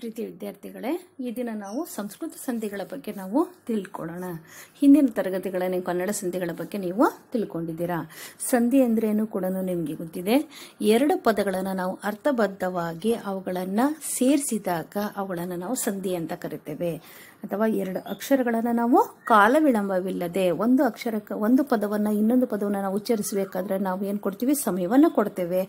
ಪ್ರೀತಿ ವಿದ್ಯಾರ್ಥಿಗಳೇ ಈ ದಿನ ನಾವು ಸಂಸ್ಕೃತ ಸಂಧಿಗಳ ಬಗ್ಗೆ ನಾವು ತಿಳ್ಕೊಳ್ಳೋಣ ಹಿಂದಿನ ತರಗತಿಗಳಲ್ಲಿ ಕನ್ನಡ ಸಂಧಿಗಳ ಬಗ್ಗೆ ನೀವು ತಿಳ್ಕೊಂಡಿದ್ದೀರಾ ಸಂಧಿ ಅಂದ್ರೇನು ಕೂಡ ನಿಮಗೆ ಗೊತ್ತಿದೆ ಎರಡು ಪದಗಳನ್ನು ನಾವು ಅರ್ಥಬದ್ಧವಾಗಿ ಅವುಗಳನ್ನು ಸೇರಿಸಿದಾಗ ಅವುಗಳನ್ನು ನಾವು ಸಂಧಿ ಅಂತ ಕರಿತೇವೆ ಅಥವಾ ಎರಡು ಅಕ್ಷರಗಳನ್ನು ನಾವು ಕಾಲ ವಿಳಂಬವಿಲ್ಲದೆ ಒಂದು ಅಕ್ಷರಕ್ಕೆ ಒಂದು ಪದವನ್ನು ಇನ್ನೊಂದು ಪದವನ್ನು ನಾವು ಉಚ್ಚರಿಸಬೇಕಾದ್ರೆ ನಾವು ಏನು ಕೊಡ್ತೀವಿ ಸಮಯವನ್ನು ಕೊಡ್ತೇವೆ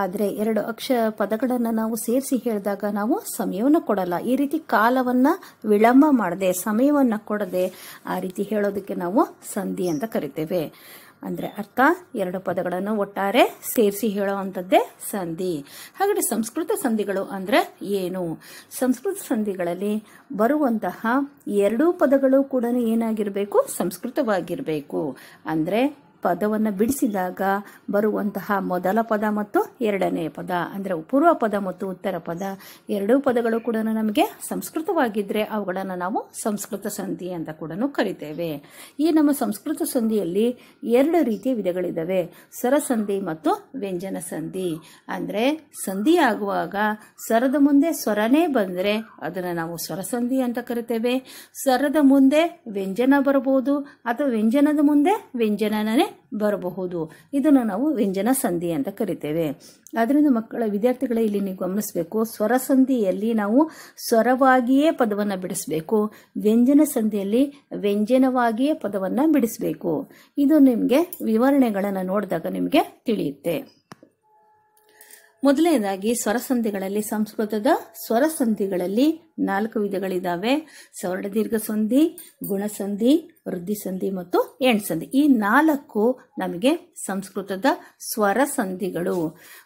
ಆದರೆ ಎರಡು ಅಕ್ಷ ಪದಗಳನ್ನು ನಾವು ಸೇರಿಸಿ ಹೇಳಿದಾಗ ನಾವು ಸಮಯವನ್ನು ಕೊಡಲ್ಲ ಈ ರೀತಿ ಕಾಲವನ್ನು ವಿಳಂಬ ಮಾಡದೆ ಸಮಯವನ್ನು ಕೊಡದೆ ಆ ರೀತಿ ಹೇಳೋದಕ್ಕೆ ನಾವು ಸಂಧಿ ಅಂತ ಕರಿತೇವೆ ಅಂದರೆ ಅರ್ಥ ಎರಡು ಪದಗಳನ್ನು ಒಟ್ಟಾರೆ ಸೇರಿಸಿ ಹೇಳೋವಂಥದ್ದೇ ಸಂಧಿ ಹಾಗಾದರೆ ಸಂಸ್ಕೃತ ಸಂಧಿಗಳು ಅಂದರೆ ಏನು ಸಂಸ್ಕೃತ ಸಂಧಿಗಳಲ್ಲಿ ಬರುವಂತಹ ಎರಡೂ ಪದಗಳು ಕೂಡ ಏನಾಗಿರಬೇಕು ಸಂಸ್ಕೃತವಾಗಿರಬೇಕು ಅಂದರೆ ಪದವನ್ನು ಬಿಡಿಸಿದಾಗ ಬರುವಂತಹ ಮೊದಲ ಪದ ಮತ್ತು ಎರಡನೇ ಪದ ಅಂದರೆ ಪೂರ್ವ ಪದ ಮತ್ತು ಉತ್ತರ ಪದ ಎರಡೂ ಪದಗಳು ಕೂಡ ನಮಗೆ ಸಂಸ್ಕೃತವಾಗಿದ್ದರೆ ಅವುಗಳನ್ನು ನಾವು ಸಂಸ್ಕೃತ ಸಂಧಿ ಅಂತ ಕೂಡ ಕರಿತೇವೆ ಈ ನಮ್ಮ ಸಂಸ್ಕೃತ ಸಂಧಿಯಲ್ಲಿ ಎರಡು ರೀತಿಯ ವಿಧಗಳಿದ್ದಾವೆ ಸರಸಂಧಿ ಮತ್ತು ವ್ಯಂಜನ ಸಂಧಿ ಅಂದರೆ ಸಂಧಿ ಆಗುವಾಗ ಸರದ ಮುಂದೆ ಸ್ವರನೇ ಬಂದರೆ ಅದನ್ನು ನಾವು ಸ್ವರಸಂಧಿ ಅಂತ ಕರಿತೇವೆ ಸ್ವರದ ಮುಂದೆ ವ್ಯಂಜನ ಬರಬಹುದು ಅಥವಾ ವ್ಯಂಜನದ ಮುಂದೆ ವ್ಯಂಜನನೇ ಬರಬಹುದು ಇದನ್ನು ನಾವು ವ್ಯಂಜನ ಸಂಧಿ ಅಂತ ಕರಿತೇವೆ ಅದರಿಂದ ಮಕ್ಕಳ ವಿದ್ಯಾರ್ಥಿಗಳೇ ಇಲ್ಲಿ ನೀವು ಗಮನಿಸಬೇಕು ಸ್ವರ ಸಂಧಿಯಲ್ಲಿ ನಾವು ಸ್ವರವಾಗಿಯೇ ಪದವನ್ನು ಬಿಡಿಸಬೇಕು ವ್ಯಂಜನ ಸಂಧಿಯಲ್ಲಿ ವ್ಯಂಜನವಾಗಿಯೇ ಪದವನ್ನು ಬಿಡಿಸಬೇಕು ಇದು ನಿಮಗೆ ವಿವರಣೆಗಳನ್ನು ನೋಡಿದಾಗ ನಿಮಗೆ ತಿಳಿಯುತ್ತೆ ಮೊದಲನೇದಾಗಿ ಸ್ವರಸಂಧಿಗಳಲ್ಲಿ ಸಂಸ್ಕೃತದ ಸ್ವರಸಂಧಿಗಳಲ್ಲಿ ನಾಲ್ಕು ವಿಧಗಳಿದ್ದಾವೆ ಸವರ್ಣ ದೀರ್ಘ ಸಂಧಿ ಗುಣಸಂಧಿ ಸಂಧಿ ಮತ್ತು ಎಣ್ಸಂಧಿ ಈ ನಾಲ್ಕು ನಮಗೆ ಸಂಸ್ಕೃತದ ಸ್ವರ ಸಂಧಿಗಳು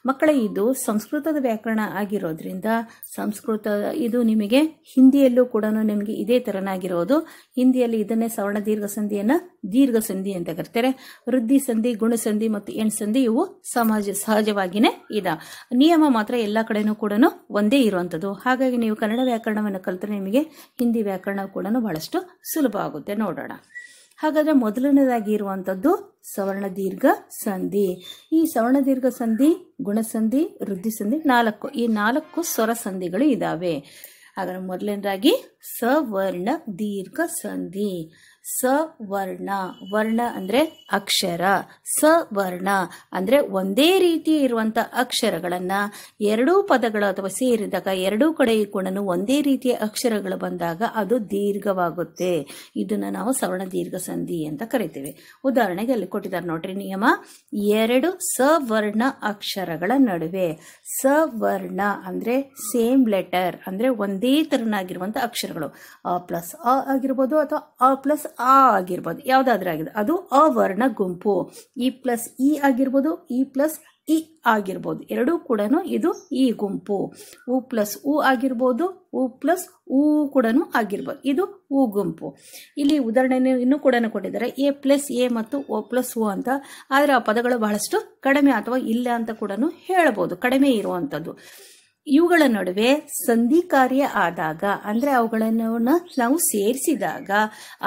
ಮಕ್ಕಳ ಇದು ಸಂಸ್ಕೃತದ ವ್ಯಾಕರಣ ಆಗಿರೋದ್ರಿಂದ ಸಂಸ್ಕೃತ ಇದು ನಿಮಗೆ ಹಿಂದಿಯಲ್ಲೂ ಕೂಡ ನಿಮಗೆ ಇದೇ ಥರನಾಗಿರೋದು ಹಿಂದಿಯಲ್ಲಿ ಇದನ್ನೇ ಸವರ್ಣ ದೀರ್ಘ ಸಂಧಿಯನ್ನು ದೀರ್ಘ ಸಂಧಿ ಅಂತ ಕರಿತಾರೆ ವೃದ್ಧಿ ಸಂಧಿ ಗುಣಸಂಧಿ ಮತ್ತು ಎಣ್ಸಂಧಿ ಇವು ಸಮಾಜ ಸಹಜವಾಗಿಯೇ ಇದ ನಿಯಮ ಮಾತ್ರ ಎಲ್ಲ ಕಡೆನೂ ಕೂಡ ಒಂದೇ ಇರುವಂಥದ್ದು ಹಾಗಾಗಿ ನೀವು ಕನ್ನಡ ವ್ಯಾಕರಣ ವ್ಯಾಕರಣವನ್ನು ಕಲಿತರೆ ನಿಮಗೆ ಹಿಂದಿ ವ್ಯಾಕರಣ ಕೂಡ ಬಹಳಷ್ಟು ಸುಲಭ ಆಗುತ್ತೆ ನೋಡೋಣ ಹಾಗಾದರೆ ಮೊದಲನೇದಾಗಿ ಇರುವಂಥದ್ದು ಸವರ್ಣ ದೀರ್ಘ ಸಂಧಿ ಈ ಸವರ್ಣ ದೀರ್ಘ ಸಂಧಿ ಗುಣಸಂಧಿ ವೃದ್ಧಿ ಸಂಧಿ ನಾಲ್ಕು ಈ ನಾಲ್ಕು ಸ್ವರ ಸಂಧಿಗಳು ಇದ್ದಾವೆ ಹಾಗಾದರೆ ಮೊದಲನೇದಾಗಿ ಸವರ್ಣ ದೀರ್ಘ ಸಂಧಿ ಸವರ್ಣ ವರ್ಣ ಅಂದರೆ ಅಕ್ಷರ ಸವರ್ಣ ಅಂದರೆ ಒಂದೇ ರೀತಿ ಇರುವಂಥ ಅಕ್ಷರಗಳನ್ನು ಎರಡೂ ಪದಗಳು ಅಥವಾ ಸೇರಿದಾಗ ಎರಡೂ ಕಡೆಯೂ ಕೂಡ ಒಂದೇ ರೀತಿಯ ಅಕ್ಷರಗಳು ಬಂದಾಗ ಅದು ದೀರ್ಘವಾಗುತ್ತೆ ಇದನ್ನು ನಾವು ಸವರ್ಣ ದೀರ್ಘ ಸಂಧಿ ಅಂತ ಕರಿತೇವೆ ಉದಾಹರಣೆಗೆ ಅಲ್ಲಿ ಕೊಟ್ಟಿದ್ದಾರೆ ನೋಡ್ರಿ ನಿಯಮ ಎರಡು ಸವರ್ಣ ಅಕ್ಷರಗಳ ನಡುವೆ ಸವರ್ಣ ಅಂದರೆ ಸೇಮ್ ಲೆಟರ್ ಅಂದರೆ ಒಂದೇ ತರನಾಗಿರುವಂತ ಅಕ್ಷರಗಳು ಅ ಪ್ಲಸ್ ಅ ಆಗಿರ್ಬೋದು ಅಥವಾ ಅ ಪ್ಲಸ್ ಆ ಆಗಿರ್ಬೋದು ಯಾವುದಾದ್ರೂ ಆಗಿದೆ ಅದು ಅವರ್ಣ ಗುಂಪು ಇ ಪ್ಲಸ್ ಇ ಆಗಿರ್ಬೋದು ಇ ಪ್ಲಸ್ ಇ ಆಗಿರ್ಬೋದು ಎರಡೂ ಕೂಡ ಇದು ಇ ಗುಂಪು ಉ ಪ್ಲಸ್ ಉ ಆಗಿರ್ಬೋದು ಉ ಪ್ಲಸ್ ಉ ಕೂಡ ಆಗಿರ್ಬೋದು ಇದು ಉ ಗುಂಪು ಇಲ್ಲಿ ಉದಾಹರಣೆ ಇನ್ನೂ ಕೂಡ ಕೊಟ್ಟಿದ್ದಾರೆ ಎ ಪ್ಲಸ್ ಎ ಮತ್ತು ಒ ಪ್ಲಸ್ ಉ ಅಂತ ಆದರೆ ಆ ಪದಗಳು ಬಹಳಷ್ಟು ಕಡಿಮೆ ಅಥವಾ ಇಲ್ಲ ಅಂತ ಕೂಡ ಹೇಳ್ಬೋದು ಕಡಿಮೆ ಇರುವಂಥದ್ದು ಇವುಗಳ ನಡುವೆ ಸಂಧಿ ಕಾರ್ಯ ಆದಾಗ ಅಂದರೆ ಅವುಗಳನ್ನು ನಾವು ಸೇರಿಸಿದಾಗ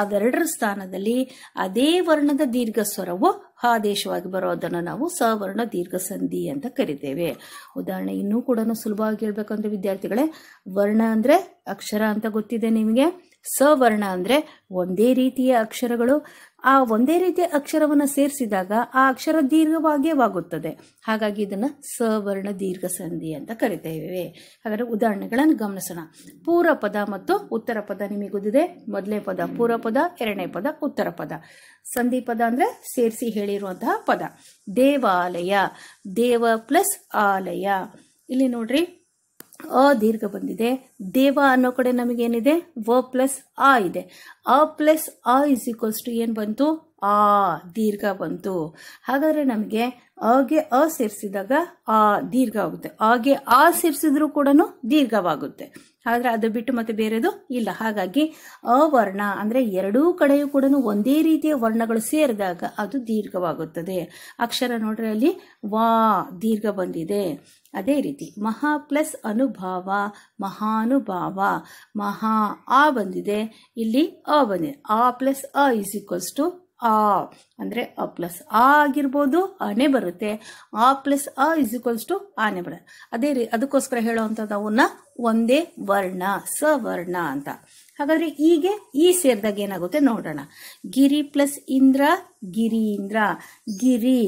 ಅವೆರಡರ ಸ್ಥಾನದಲ್ಲಿ ಅದೇ ವರ್ಣದ ದೀರ್ಘ ಸ್ವರವು ಆದೇಶವಾಗಿ ಬರೋದನ್ನು ನಾವು ಸವರ್ಣ ದೀರ್ಘ ಸಂಧಿ ಅಂತ ಕರಿತೇವೆ ಉದಾಹರಣೆ ಇನ್ನೂ ಕೂಡ ಸುಲಭವಾಗಿ ಹೇಳ್ಬೇಕಂದ್ರೆ ವಿದ್ಯಾರ್ಥಿಗಳೇ ವರ್ಣ ಅಂದರೆ ಅಕ್ಷರ ಅಂತ ಗೊತ್ತಿದೆ ನಿಮಗೆ ಸವರ್ಣ ಅಂದರೆ ಒಂದೇ ರೀತಿಯ ಅಕ್ಷರಗಳು ಆ ಒಂದೇ ರೀತಿಯ ಅಕ್ಷರವನ್ನು ಸೇರಿಸಿದಾಗ ಆ ಅಕ್ಷರ ದೀರ್ಘವಾಗ್ಯವಾಗುತ್ತದೆ ಹಾಗಾಗಿ ಇದನ್ನು ಸವರ್ಣ ದೀರ್ಘ ಸಂಧಿ ಅಂತ ಕರಿತೇವೆ ಹಾಗಾದರೆ ಉದಾಹರಣೆಗಳನ್ನು ಗಮನಿಸೋಣ ಪೂರ ಪದ ಮತ್ತು ಉತ್ತರ ಪದ ನಿಮಗೆ ಗೊತ್ತಿದೆ ಮೊದಲನೇ ಪದ ಪೂರ ಪದ ಎರಡನೇ ಪದ ಉತ್ತರ ಪದ ಸಂಧಿ ಪದ ಅಂದರೆ ಸೇರಿಸಿ ಹೇಳಿರುವಂತಹ ಪದ ದೇವಾಲಯ ದೇವ ಪ್ಲಸ್ ಆಲಯ ಇಲ್ಲಿ ನೋಡ್ರಿ ಅ ದೀರ್ಘ ಬಂದಿದೆ ದೇವ ಅನ್ನೋ ಕಡೆ ನಮಗೇನಿದೆ ವ ಪ್ಲಸ್ ಆ ಇದೆ ಅ ಪ್ಲಸ್ ಅ ಇಸ್ ಈಕ್ವಲ್ಸ್ ಟು ಏನು ಬಂತು ಆ ದೀರ್ಘ ಬಂತು ಹಾಗಾದರೆ ನಮಗೆ ಅಗೆ ಅ ಸೇರಿಸಿದಾಗ ಆ ದೀರ್ಘ ಆಗುತ್ತೆ ಆಗೆ ಆ ಸೇರಿಸಿದ್ರೂ ಕೂಡ ದೀರ್ಘವಾಗುತ್ತೆ ಆದರೆ ಅದು ಬಿಟ್ಟು ಮತ್ತೆ ಬೇರೆದು ಇಲ್ಲ ಹಾಗಾಗಿ ಅ ವರ್ಣ ಅಂದರೆ ಎರಡೂ ಕಡೆಯೂ ಕೂಡ ಒಂದೇ ರೀತಿಯ ವರ್ಣಗಳು ಸೇರಿದಾಗ ಅದು ದೀರ್ಘವಾಗುತ್ತದೆ ಅಕ್ಷರ ನೋಡ್ರಿ ಅಲ್ಲಿ ವಾ ದೀರ್ಘ ಬಂದಿದೆ ಅದೇ ರೀತಿ ಮಹಾ ಪ್ಲಸ್ ಅನುಭಾವ ಮಹಾನುಭಾವ ಮಹಾ ಆ ಬಂದಿದೆ ಇಲ್ಲಿ ಅ ಬಂದಿದೆ ಆ ಪ್ಲಸ್ ಅ ಇಸ್ ಈಕ್ವಲ್ಸ್ ಟು ಆ ಅಂದರೆ ಅ ಪ್ಲಸ್ ಆ ಆಗಿರ್ಬೋದು ಆನೆ ಬರುತ್ತೆ ಆ ಪ್ಲಸ್ ಅ ಇಸ್ ಈಕ್ವಲ್ಸ್ ಟು ಆನೆ ಬರುತ್ತೆ ಅದೇ ರೀ ಅದಕ್ಕೋಸ್ಕರ ಹೇಳೋವಂಥದ್ದು ಅವನ್ನ ಒಂದೇ ವರ್ಣ ಸ ವರ್ಣ ಅಂತ ಹಾಗಾದರೆ ಹೀಗೆ ಈ ಸೇರಿದಾಗ ಏನಾಗುತ್ತೆ ನೋಡೋಣ ಗಿರಿ ಪ್ಲಸ್ ಇಂದ್ರ ಗಿರಿ ಇಂದ್ರ ಗಿರಿ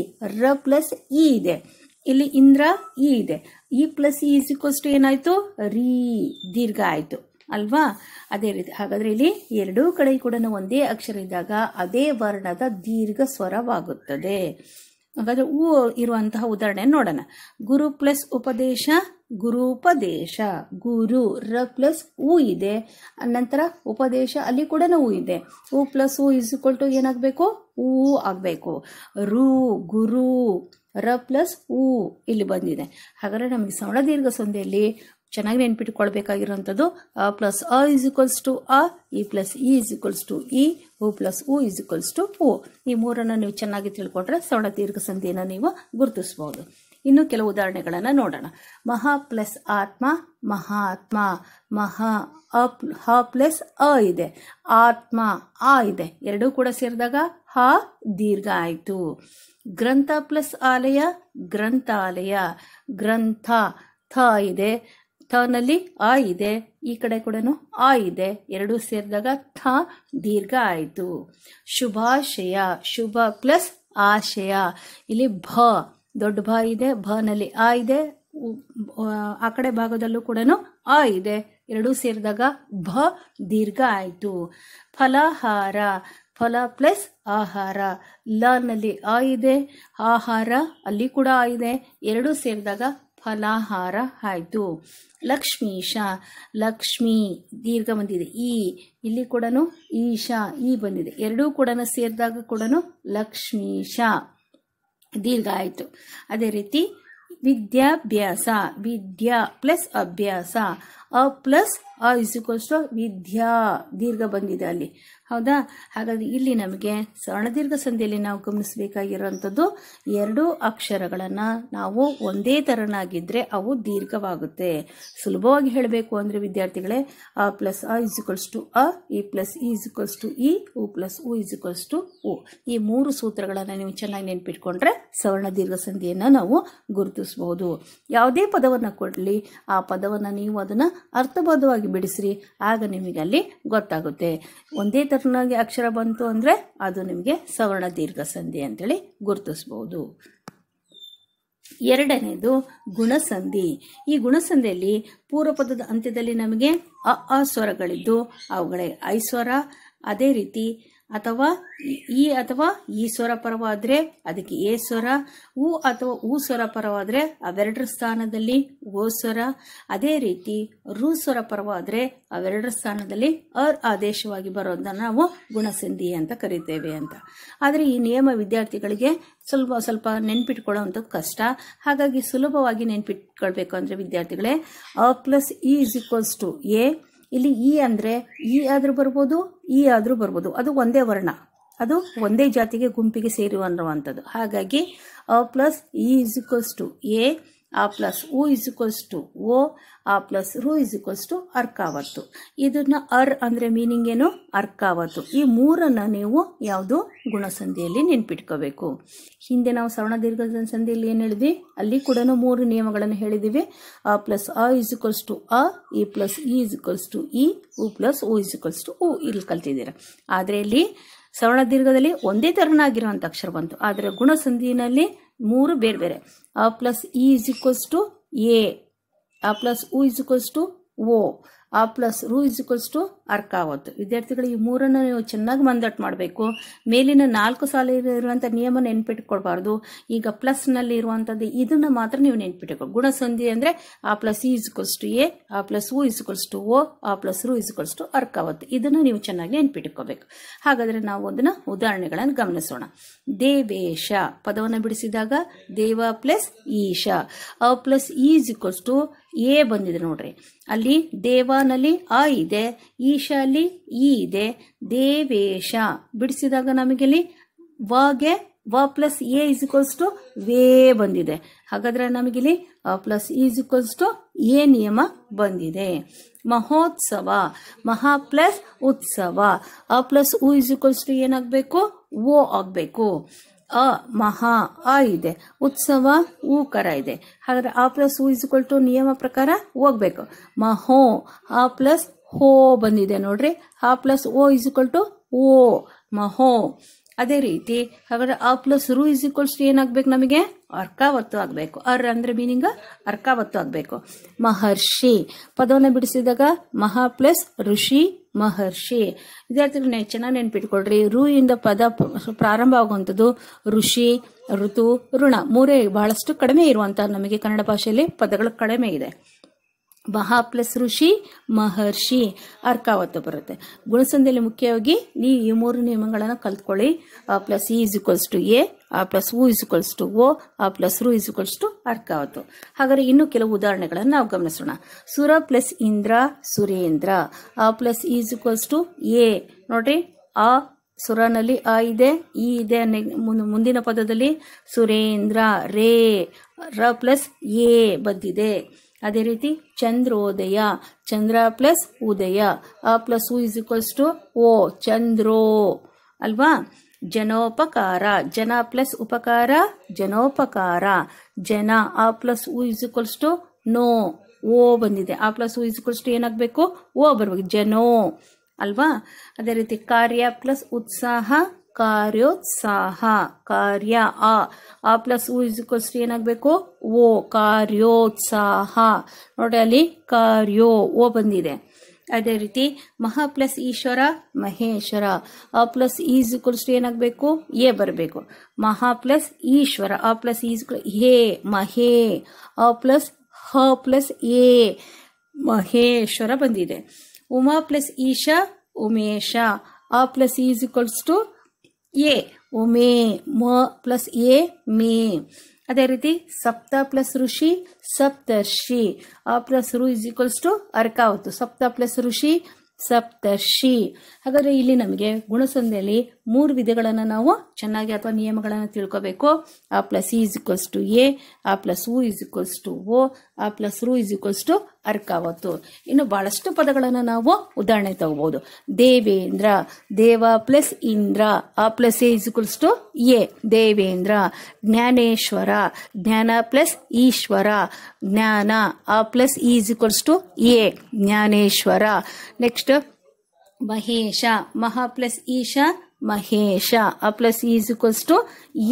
ರ ಪ್ಲಸ್ ಇ ಇದೆ ಇಲ್ಲಿ ಇಂದ್ರ ಇ ಇದೆ ಇ ಪ್ಲಸ್ ಇ ಇಸ್ ಏನಾಯ್ತು ಏನಾಯಿತು ರೀ ದೀರ್ಘ ಆಯಿತು ಅಲ್ವಾ ಅದೇ ರೀತಿ ಹಾಗಾದರೆ ಇಲ್ಲಿ ಎರಡೂ ಕಡೆ ಕೂಡ ಒಂದೇ ಅಕ್ಷರ ಇದ್ದಾಗ ಅದೇ ವರ್ಣದ ದೀರ್ಘ ಸ್ವರವಾಗುತ್ತದೆ ಹಾಗಾದರೆ ಊ ಇರುವಂತಹ ಉದಾಹರಣೆ ನೋಡೋಣ ಗುರು ಪ್ಲಸ್ ಉಪದೇಶ ಗುರುಪದೇಶ ಗುರು ರ ಪ್ಲಸ್ ಊ ಇದೆ ನಂತರ ಉಪದೇಶ ಅಲ್ಲಿ ಕೂಡ ಊ ಇದೆ ಊ ಪ್ಲಸ್ ಊ ಇಸ್ ಏನಾಗಬೇಕು ಊ ಆಗಬೇಕು ರು ಗುರು ರ ಪ್ಲಸ್ ಊ ಇಲ್ಲಿ ಬಂದಿದೆ ಹಾಗಾದರೆ ನಮಗೆ ಸವಣ ದೀರ್ಘ ಸಂಧಿಯಲ್ಲಿ ಚೆನ್ನಾಗಿ ನೆನ್ಪಿಟ್ಕೊಳ್ಬೇಕಾಗಿರುವಂಥದ್ದು ಅ ಪ್ಲಸ್ ಅ ಇಸ್ ಈಕ್ವಲ್ಸ್ ಟು ಅ ಇ ಪ್ಲಸ್ ಇ ಇಸ್ ಈಕ್ವಲ್ಸ್ ಟು ಇ ಉ ಪ್ಲಸ್ ಉ ಇಸ್ ಈಕ್ವಲ್ಸ್ ಟು ಉ ಈ ಮೂರನ್ನು ನೀವು ಚೆನ್ನಾಗಿ ತಿಳ್ಕೊಂಡ್ರೆ ಸವಣ ದೀರ್ಘ ಸಂಧಿಯನ್ನು ನೀವು ಗುರುತಿಸ್ಬೋದು ಇನ್ನು ಕೆಲವು ಉದಾಹರಣೆಗಳನ್ನು ನೋಡೋಣ ಮಹಾ ಪ್ಲಸ್ ಆತ್ಮ ಮಹಾತ್ಮ ಮಹಾ ಅಪ್ ಹ ಪ್ಲಸ್ ಅ ಇದೆ ಆತ್ಮ ಆ ಇದೆ ಎರಡೂ ಕೂಡ ಸೇರಿದಾಗ ಹ ದೀರ್ಘ ಆಯಿತು ಗ್ರಂಥ ಪ್ಲಸ್ ಆಲಯ ಗ್ರಂಥಾಲಯ ಗ್ರಂಥ ಥ ಇದೆ ಥನಲ್ಲಿ ಆ ಇದೆ ಈ ಕಡೆ ಕೂಡ ಆ ಇದೆ ಎರಡೂ ಸೇರಿದಾಗ ಥ ದೀರ್ಘ ಆಯಿತು ಶುಭಾಶಯ ಶುಭ ಪ್ಲಸ್ ಆಶಯ ಇಲ್ಲಿ ಭ ದೊಡ್ಡ ಭ ಇದೆ ಭನಲ್ಲಿ ಆ ಇದೆ ಆ ಕಡೆ ಭಾಗದಲ್ಲೂ ಕೂಡ ಆ ಇದೆ ಎರಡು ಸೇರಿದಾಗ ಭ ದೀರ್ಘ ಆಯಿತು ಫಲಾಹಾರ ಫಲ ಪ್ಲಸ್ ಆಹಾರ ಲನಲ್ಲಿ ಆ ಇದೆ ಆಹಾರ ಅಲ್ಲಿ ಕೂಡ ಆ ಇದೆ ಎರಡು ಸೇರಿದಾಗ ಫಲಾಹಾರ ಆಯಿತು ಲಕ್ಷ್ಮೀಶ ಲಕ್ಷ್ಮೀ ದೀರ್ಘ ಬಂದಿದೆ ಈ ಇಲ್ಲಿ ಕೂಡ ಈಶಾ ಈ ಬಂದಿದೆ ಎರಡೂ ಕೂಡ ಸೇರಿದಾಗ ಕೂಡ ಲಕ್ಷ್ಮೀಶ ದೀರ್ಘ ಆಯಿತು ಅದೇ ರೀತಿ ವಿದ್ಯಾಭ್ಯಾಸ ವಿದ್ಯಾ ಪ್ಲಸ್ ಅಭ್ಯಾಸ ಅ ಪ್ಲಸ್ ಅ ಇಸ್ ವಿದ್ಯಾ ದೀರ್ಘ ಬಂದಿದೆ ಅಲ್ಲಿ ಹೌದಾ ಹಾಗಾಗಿ ಇಲ್ಲಿ ನಮಗೆ ದೀರ್ಘ ಸಂಧಿಯಲ್ಲಿ ನಾವು ಗಮನಿಸಬೇಕಾಗಿರುವಂಥದ್ದು ಎರಡೂ ಅಕ್ಷರಗಳನ್ನು ನಾವು ಒಂದೇ ಥರನಾಗಿದ್ದರೆ ಅವು ದೀರ್ಘವಾಗುತ್ತೆ ಸುಲಭವಾಗಿ ಹೇಳಬೇಕು ಅಂದರೆ ವಿದ್ಯಾರ್ಥಿಗಳೇ ಅ ಪ್ಲಸ್ ಅ ಇಸಿಕಲ್ಸ್ ಟು ಅ ಇ ಪ್ಲಸ್ ಇ ಇಸಿಕಲ್ಸ್ ಟು ಇ ಉ ಪ್ಲಸ್ ಉ ಇಸಿಕಲ್ಸ್ ಟು ಉ ಈ ಮೂರು ಸೂತ್ರಗಳನ್ನು ನೀವು ಚೆನ್ನಾಗಿ ನೆನ್ಪಿಟ್ಕೊಂಡ್ರೆ ಸವರ್ಣ ದೀರ್ಘ ಸಂಧಿಯನ್ನು ನಾವು ಗುರುತಿಸಬಹುದು ಯಾವುದೇ ಪದವನ್ನು ಕೊಡಲಿ ಆ ಪದವನ್ನು ನೀವು ಅದನ್ನು ಅರ್ಥಬದ್ಧವಾಗಿ ಬಿಡಿಸ್ರಿ ಆಗ ನಿಮಗೆ ಅಲ್ಲಿ ಗೊತ್ತಾಗುತ್ತೆ ಒಂದೇ ಅಕ್ಷರ ಬಂತು ಅಂದರೆ ಅದು ನಿಮಗೆ ಸವರ್ಣ ದೀರ್ಘ ಸಂಧಿ ಅಂತೇಳಿ ಗುರುತಿಸ್ಬೋದು ಎರಡನೇದು ಗುಣಸಂಧಿ ಈ ಗುಣಸಂಧಿಯಲ್ಲಿ ಪೂರ್ವಪದದ ಅಂತ್ಯದಲ್ಲಿ ನಮಗೆ ಅ ಅ ಸ್ವರಗಳಿದ್ದು ಅವುಗಳೇ ಐ ಸ್ವರ ಅದೇ ರೀತಿ ಅಥವಾ ಈ ಅಥವಾ ಈ ಸ್ವರ ಪರವಾದರೆ ಅದಕ್ಕೆ ಎ ಸ್ವರ ಉ ಅಥವಾ ಉ ಸ್ವರ ಪರವಾದರೆ ಅವೆರಡರ ಸ್ಥಾನದಲ್ಲಿ ಓ ಸ್ವರ ಅದೇ ರೀತಿ ರು ಸ್ವರ ಪರವಾದರೆ ಅವೆರಡರ ಸ್ಥಾನದಲ್ಲಿ ಅರ್ ಆದೇಶವಾಗಿ ಬರೋದನ್ನು ನಾವು ಗುಣಸಂಧಿ ಅಂತ ಕರಿತೇವೆ ಅಂತ ಆದರೆ ಈ ನಿಯಮ ವಿದ್ಯಾರ್ಥಿಗಳಿಗೆ ಸ್ವಲ್ಪ ಸ್ವಲ್ಪ ನೆನ್ಪಿಟ್ಕೊಳ್ಳೋವಂಥದ್ದು ಕಷ್ಟ ಹಾಗಾಗಿ ಸುಲಭವಾಗಿ ನೆನ್ಪಿಟ್ಕೊಳ್ಬೇಕು ಅಂದರೆ ವಿದ್ಯಾರ್ಥಿಗಳೇ ಅ ಪ್ಲಸ್ ಇ ಈಸ್ ಈಕ್ವಲ್ಸ್ ಟು ಎ ಇಲ್ಲಿ ಇ ಅಂದರೆ ಇ ಆದರೂ ಬರ್ಬೋದು ಇ ಆದರೂ ಬರ್ಬೋದು ಅದು ಒಂದೇ ವರ್ಣ ಅದು ಒಂದೇ ಜಾತಿಗೆ ಗುಂಪಿಗೆ ಅನ್ನುವಂಥದ್ದು ಹಾಗಾಗಿ ಅ ಪ್ಲಸ್ ಇ ಇಸ್ ಟು ಎ ಆ ಪ್ಲಸ್ ಉ ಇಸ್ ಇಕ್ವಲ್ಸ್ ಟು ಓ ಆ ಪ್ಲಸ್ ರು ಇಸ್ ಈಕ್ವಲ್ಸ್ ಟು ಅರ್ಕಾವತ್ತು ಇದನ್ನ ಅರ್ ಅಂದರೆ ಮೀನಿಂಗ್ ಏನು ಅರ್ಕಾವತ್ತು ಈ ಮೂರನ್ನು ನೀವು ಯಾವುದು ಗುಣಸಂಧಿಯಲ್ಲಿ ನೆನ್ಪಿಟ್ಕೋಬೇಕು ಹಿಂದೆ ನಾವು ಸವರ್ಣ ದೀರ್ಘ ಸಂಧಿಯಲ್ಲಿ ಏನು ಹೇಳಿದ್ವಿ ಅಲ್ಲಿ ಕೂಡ ಮೂರು ನಿಯಮಗಳನ್ನು ಹೇಳಿದ್ದೀವಿ ಆ ಪ್ಲಸ್ ಅ ಇಸ್ ಇಕ್ವಲ್ಸ್ ಟು ಅ ಇ ಪ್ಲಸ್ ಇ ಇಸ್ ಈಕ್ವಲ್ಸ್ ಟು ಇ ಉ ಪ್ಲಸ್ ಓ ಇಸ್ ಇಕ್ವಲ್ಸ್ ಟು ಉ ಇಲ್ಲಿ ಕಲ್ತಿದ್ದೀರ ಆದರೆ ಇಲ್ಲಿ ಸವರ್ಣ ದೀರ್ಘದಲ್ಲಿ ಒಂದೇ ಥರನಾಗಿರುವಂಥ ಅಕ್ಷರ ಬಂತು ಆದರೆ ಗುಣಸಂಧಿಯಲ್ಲಿ ಮೂರು ಬೇರೆ ಬೇರೆ ಆ ಪ್ಲಸ್ ಇ ಇಸ್ ಇಕ್ವಲ್ಸ್ ಟು ಎ ಆ ಪ್ಲಸ್ ಉ ಇಸ್ ಟು ಓ ಆ ಪ್ಲಸ್ ರೂ ಇಸ್ ಈಕ್ವಲ್ಸ್ ಟು ಅರ್ಕಾವತ್ತು ವಿದ್ಯಾರ್ಥಿಗಳು ಈ ಮೂರನ್ನು ನೀವು ಚೆನ್ನಾಗಿ ಮಂದಟ್ ಮಾಡಬೇಕು ಮೇಲಿನ ನಾಲ್ಕು ಸಾಲ ಇರುವಂಥ ನಿಯಮ ನೆನ್ಪಿಟ್ಕೊಳ್ಬಾರ್ದು ಈಗ ಪ್ಲಸ್ನಲ್ಲಿ ಇರುವಂಥದ್ದು ಇದನ್ನು ಮಾತ್ರ ನೀವು ನೆನ್ಪಿಟ್ಕೊ ಗುಣಸಂಧಿ ಅಂದರೆ ಆ ಪ್ಲಸ್ ಇ ಈಕ್ವಲ್ಸ್ ಟು ಎ ಆ ಪ್ಲಸ್ ಊ ಈಕ್ವಲ್ಸ್ ಟು ಓ ಆ ಪ್ಲಸ್ ರೂ ಈಕ್ವಲ್ಸ್ ಟು ಅರ್ಕಾವತ್ತು ಇದನ್ನು ನೀವು ಚೆನ್ನಾಗಿ ನೆನ್ಪಿಟ್ಕೋಬೇಕು ಹಾಗಾದರೆ ನಾವು ಅದನ್ನು ಉದಾಹರಣೆಗಳನ್ನು ಗಮನಿಸೋಣ ದೇವೇಶ ಪದವನ್ನು ಬಿಡಿಸಿದಾಗ ದೇವ ಪ್ಲಸ್ ಈಶ ಅ ಪ್ಲಸ್ ಇ ಈಕ್ವಲ್ಸ್ ಟು ಎ ಬಂದಿದೆ ನೋಡ್ರಿ ಅಲ್ಲಿ ದೇವನಲ್ಲಿ ಅ ಇದೆ ಅಲ್ಲಿ ಇ ಇದೆ ದೇವೇಶ ಬಿಡಿಸಿದಾಗ ನಮಗೆ ಇಲ್ಲಿ ವಗೆ ವ ಪ್ಲಸ್ ಎ ಇಸ್ ಈಕ್ವಲ್ಸ್ ಟು ವೇ ಬಂದಿದೆ ಹಾಗಾದ್ರೆ ಹಾಗಾದರೆ ಅ ಪ್ಲಸ್ ಈಸ್ ಈಕ್ವಲ್ಸ್ ಟು ಎ ನಿಯಮ ಬಂದಿದೆ ಮಹೋತ್ಸವ ಮಹಾ ಪ್ಲಸ್ ಉತ್ಸವ ಅ ಪ್ಲಸ್ ಉ ಇಸ್ ಈಕ್ವಲ್ಸ್ ಟು ಏನಾಗಬೇಕು ಓ ಆಗಬೇಕು ಅ ಮಹಾ ಅ ಇದೆ ಉತ್ಸವ ಊಕರ ಇದೆ ಹಾಗಾದ್ರೆ ಆ ಪ್ಲಸ್ ಹೂ ಇಸ್ಕೊಳ್ ಟು ನಿಯಮ ಪ್ರಕಾರ ಹೋಗ್ಬೇಕು ಮಹೋ ಆ ಪ್ಲಸ್ ಹೋ ಬಂದಿದೆ ನೋಡ್ರಿ ಆ ಪ್ಲಸ್ ಓ ಇಸ್ಕೊಳ್ ಟು ಓ ಮಹೋ ಅದೇ ರೀತಿ ಹಾಗಾದ್ರೆ ಆ ಪ್ಲಸ್ ರು ಇಸ್ ಈಕ್ವಲ್ಸ್ ಟು ಏನಾಗ್ಬೇಕು ನಮಗೆ ಅರ್ಕಾವತ್ತು ಆಗಬೇಕು ಅರ್ ಅಂದ್ರೆ ಮೀನಿಂಗ ಅರ್ಕಾವತ್ತು ಆಗಬೇಕು ಮಹರ್ಷಿ ಪದವನ್ನು ಬಿಡಿಸಿದಾಗ ಮಹಾ ಪ್ಲಸ್ ಋಷಿ ಮಹರ್ಷಿ ವಿದ್ಯಾರ್ಥಿಗಳನ್ನ ಚೆನ್ನಾಗಿ ನೆನ್ಪಿಟ್ಕೊಳ್ರಿ ರು ಇಂದ ಪದ ಪ್ರಾರಂಭ ಆಗುವಂಥದ್ದು ಋಷಿ ಋತು ಋಣ ಮೂರೇ ಬಹಳಷ್ಟು ಕಡಿಮೆ ಇರುವಂತಹ ನಮಗೆ ಕನ್ನಡ ಭಾಷೆಯಲ್ಲಿ ಪದಗಳು ಕಡಿಮೆ ಇದೆ ಮಹಾ ಪ್ಲಸ್ ಋಷಿ ಮಹರ್ಷಿ ಅರ್ಕಾವತ್ತು ಬರುತ್ತೆ ಗುಣಸಂಧಿಯಲ್ಲಿ ಮುಖ್ಯವಾಗಿ ನೀವು ಈ ಮೂರು ನಿಯಮಗಳನ್ನು ಕಲ್ತ್ಕೊಳ್ಳಿ ಆ ಪ್ಲಸ್ ಇ ಇಸ್ ಇಕ್ವಲ್ಸ್ ಟು ಎ ಆ ಪ್ಲಸ್ ಉ ಇಸ್ ಇಕ್ವಲ್ಸ್ ಟು ಓ ಆ ಪ್ಲಸ್ ರು ಇಸ್ ಟು ಅರ್ಕಾವತ್ತು ಹಾಗಾದರೆ ಇನ್ನೂ ಕೆಲವು ಉದಾಹರಣೆಗಳನ್ನು ನಾವು ಗಮನಿಸೋಣ ಸುರ ಪ್ಲಸ್ ಇಂದ್ರ ಸುರೇಂದ್ರ ಆ ಪ್ಲಸ್ ಇ ಇಸ್ ಟು ಎ ನೋಡ್ರಿ ಆ ಸುರನಲ್ಲಿ ಆ ಇದೆ ಈ ಇದೆ ಮುಂದಿನ ಪದದಲ್ಲಿ ಸುರೇಂದ್ರ ರೇ ರ ಪ್ಲಸ್ ಎ ಬಂದಿದೆ ಅದೇ ರೀತಿ ಚಂದ್ರೋದಯ ಚಂದ್ರ ಪ್ಲಸ್ ಉದಯ ಅ ಪ್ಲಸ್ ಉ ಇಸ್ ಈಕ್ವಲ್ಸ್ ಟು ಓ ಚಂದ್ರೋ ಅಲ್ವಾ ಜನೋಪಕಾರ ಜನ ಪ್ಲಸ್ ಉಪಕಾರ ಜನೋಪಕಾರ ಜನ ಆ ಪ್ಲಸ್ ಉ ಇಸ್ ಈಕ್ವಲ್ಸ್ ಟು ನೋ ಓ ಬಂದಿದೆ ಆ ಪ್ಲಸ್ ಉ ಇಸ್ ಈಕ್ವಲ್ಸ್ ಟು ಏನಾಗಬೇಕು ಓ ಬರ್ಬೇಕು ಜನೋ ಅಲ್ವಾ ಅದೇ ರೀತಿ ಕಾರ್ಯ ಪ್ಲಸ್ ಉತ್ಸಾಹ ಕಾರ್ಯೋತ್ಸಾಹ ಕಾರ್ಯ ಆ ಆ ಪ್ಲಸ್ ಉ ಇಸ್ ಟು ಏನಾಗಬೇಕು ಓ ಕಾರ್ಯೋತ್ಸಾಹ ನೋಡಿ ಅಲ್ಲಿ ಕಾರ್ಯೋ ಓ ಬಂದಿದೆ ಅದೇ ರೀತಿ ಮಹಾ ಪ್ಲಸ್ ಈಶ್ವರ ಮಹೇಶ್ವರ ಆ ಪ್ಲಸ್ ಈಸ್ ಈಕ್ವಲ್ಸ್ ಟು ಏನಾಗಬೇಕು ಎ ಬರಬೇಕು ಮಹಾ ಪ್ಲಸ್ ಈಶ್ವರ ಆ ಪ್ಲಸ್ ಈಸ್ ಹೇ ಮಹೇ ಆ ಪ್ಲಸ್ ಹ ಪ್ಲಸ್ ಎ ಮಹೇಶ್ವರ ಬಂದಿದೆ ಉಮಾ ಪ್ಲಸ್ ಈಶಾ ಉಮೇಶ ಆ ಪ್ಲಸ್ ಈಸ್ ಈಕ್ವಲ್ಸ್ ಟು ಎ ಒಮೆ ಮ ಪ್ಲಸ್ ಎ ಮೇ ಅದೇ ರೀತಿ ಸಪ್ತ ಪ್ಲಸ್ ಋಷಿ ಸಪ್ತರ್ಷಿ ಅ ಪ್ಲಸ್ ರು ಇಸ್ ಈಕ್ವಲ್ಸ್ ಟು ಅರ್ಕ ಸಪ್ತ ಪ್ಲಸ್ ಋಷಿ ಸಪ್ತರ್ಷಿ ಹಾಗಾದ್ರೆ ಇಲ್ಲಿ ನಮಗೆ ಗುಣಸಂಧಿಯಲ್ಲಿ ಮೂರು ವಿಧಗಳನ್ನು ನಾವು ಚೆನ್ನಾಗಿ ಅಥವಾ ನಿಯಮಗಳನ್ನು ತಿಳ್ಕೋಬೇಕು ಆ ಪ್ಲಸ್ ಇ ಇಸ್ ಟು ಎ ಆ ಪ್ಲಸ್ ಊ ಇಸ್ ಟು ಓ ಆ ಪ್ಲಸ್ ರು ಇಸ್ ಇಕ್ವಲ್ಸ್ ಟು ಅರ್ಕಾವತ್ತು ಇನ್ನು ಭಾಳಷ್ಟು ಪದಗಳನ್ನು ನಾವು ಉದಾಹರಣೆ ತಗೋಬೋದು ದೇವೇಂದ್ರ ದೇವ ಪ್ಲಸ್ ಇಂದ್ರ ಆ ಪ್ಲಸ್ ಎ ಇಸ್ ಟು ಎ ದೇವೇಂದ್ರ ಜ್ಞಾನೇಶ್ವರ ಜ್ಞಾನ ಪ್ಲಸ್ ಈಶ್ವರ ಜ್ಞಾನ ಆ ಪ್ಲಸ್ ಇ ಇಸ್ ಟು ಎ ಜ್ಞಾನೇಶ್ವರ ನೆಕ್ಸ್ಟ್ ಮಹೇಶ ಮಹಾ ಪ್ಲಸ್ ಈಶಾ ಮಹೇಶ ಅ ಪ್ಲಸ್ ಈಸ್ ಈಕ್ವಲ್ಸ್ ಟು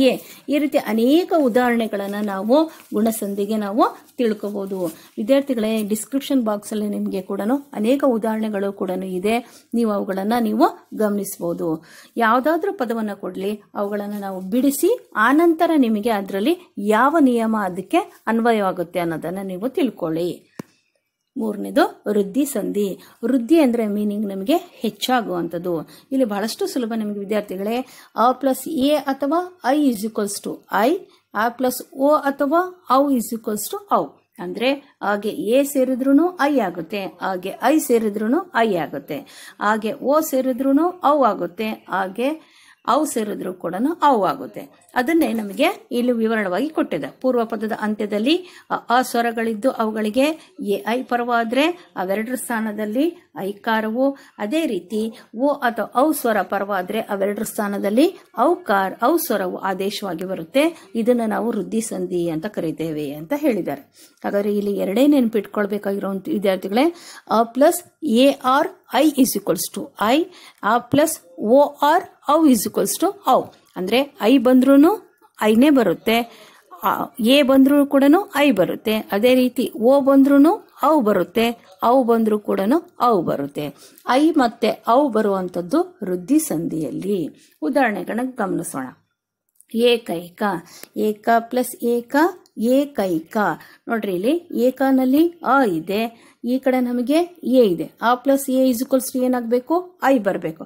ಎ ಈ ರೀತಿ ಅನೇಕ ಉದಾಹರಣೆಗಳನ್ನು ನಾವು ಗುಣಸಂಧಿಗೆ ನಾವು ತಿಳ್ಕೋಬಹುದು ವಿದ್ಯಾರ್ಥಿಗಳೇ ಡಿಸ್ಕ್ರಿಪ್ಷನ್ ಬಾಕ್ಸಲ್ಲಿ ನಿಮಗೆ ಕೂಡ ಅನೇಕ ಉದಾಹರಣೆಗಳು ಕೂಡ ಇದೆ ನೀವು ಅವುಗಳನ್ನು ನೀವು ಗಮನಿಸ್ಬೋದು ಯಾವುದಾದ್ರೂ ಪದವನ್ನು ಕೊಡಲಿ ಅವುಗಳನ್ನು ನಾವು ಬಿಡಿಸಿ ಆನಂತರ ನಿಮಗೆ ಅದರಲ್ಲಿ ಯಾವ ನಿಯಮ ಅದಕ್ಕೆ ಅನ್ವಯವಾಗುತ್ತೆ ಅನ್ನೋದನ್ನು ನೀವು ತಿಳ್ಕೊಳ್ಳಿ ಮೂರನೇದು ವೃದ್ಧಿ ಸಂಧಿ ವೃದ್ಧಿ ಅಂದರೆ ಮೀನಿಂಗ್ ನಮಗೆ ಹೆಚ್ಚಾಗುವಂಥದ್ದು ಇಲ್ಲಿ ಬಹಳಷ್ಟು ಸುಲಭ ನಮಗೆ ವಿದ್ಯಾರ್ಥಿಗಳೇ ಆ ಪ್ಲಸ್ ಎ ಅಥವಾ ಐ ಇಸ್ ಈಕ್ವಲ್ಸ್ ಟು ಐ ಆ ಪ್ಲಸ್ ಓ ಅಥವಾ ಔ ಇಸ್ ಈಕ್ವಲ್ಸ್ ಟು ಔ ಅಂದರೆ ಹಾಗೆ ಎ ಸೇರಿದ್ರೂ ಐ ಆಗುತ್ತೆ ಹಾಗೆ ಐ ಸೇರಿದ್ರೂ ಐ ಆಗುತ್ತೆ ಹಾಗೆ ಓ ಸೇರಿದ್ರೂ ಔ ಆಗುತ್ತೆ ಹಾಗೆ ಅವು ಸೇರಿದ್ರು ಕೂಡ ಅವು ಆಗುತ್ತೆ ಅದನ್ನೇ ನಮಗೆ ಇಲ್ಲಿ ವಿವರಣವಾಗಿ ಕೊಟ್ಟಿದೆ ಪೂರ್ವ ಪದದ ಅಂತ್ಯದಲ್ಲಿ ಅ ಸ್ವರಗಳಿದ್ದು ಅವುಗಳಿಗೆ ಎ ಐ ಪರವಾದರೆ ಅವೆರಡರ ಸ್ಥಾನದಲ್ಲಿ ಐಕಾರವು ಅದೇ ರೀತಿ ಓ ಅಥವಾ ಔ ಸ್ವರ ಪರವಾದರೆ ಅವೆರಡರ ಸ್ಥಾನದಲ್ಲಿ ಔಕಾರ ಔ ಸ್ವರವು ಆದೇಶವಾಗಿ ಬರುತ್ತೆ ಇದನ್ನು ನಾವು ವೃದ್ಧಿ ಸಂಧಿ ಅಂತ ಕರಿತೇವೆ ಅಂತ ಹೇಳಿದ್ದಾರೆ ಹಾಗಾದರೆ ಇಲ್ಲಿ ಎರಡೇ ನೆನಪಿಟ್ಕೊಳ್ಬೇಕಾಗಿರೋ ವಿದ್ಯಾರ್ಥಿಗಳೇ ಅ ಪ್ಲಸ್ ಎ ಆರ್ ಐ ಈಸ್ ಈಕ್ವಲ್ಸ್ ಟು ಐ ಆ ಪ್ಲಸ್ ಓ ಆರ್ ಔ ಈಸ್ ಈಕ್ವಲ್ಸ್ ಟು ಔ ಅಂದರೆ ಐ ಬಂದ್ರೂ ಐನೇ ಬರುತ್ತೆ ಎ ಬಂದರೂ ಕೂಡ ಐ ಬರುತ್ತೆ ಅದೇ ರೀತಿ ಓ ಬಂದ್ರೂ ಅವು ಬರುತ್ತೆ ಅವು ಬಂದರೂ ಕೂಡ ಅವು ಬರುತ್ತೆ ಐ ಮತ್ತು ಅವು ಬರುವಂಥದ್ದು ವೃದ್ಧಿ ಸಂಧಿಯಲ್ಲಿ ಉದಾಹರಣೆಗಳನ್ನು ಗಮನಿಸೋಣ ಏಕೈಕ ಏಕ ಪ್ಲಸ್ ಏಕ ಏಕೈಕ ನೋಡ್ರಿ ಇಲ್ಲಿ ಏಕನಲ್ಲಿ ಅ ಇದೆ ಈ ಕಡೆ ನಮಗೆ ಎ ಇದೆ ಆ ಪ್ಲಸ್ ಎ ಇಸ್ಕಲ್ಸ್ ಟು ಏನಾಗಬೇಕು ಐ ಬರಬೇಕು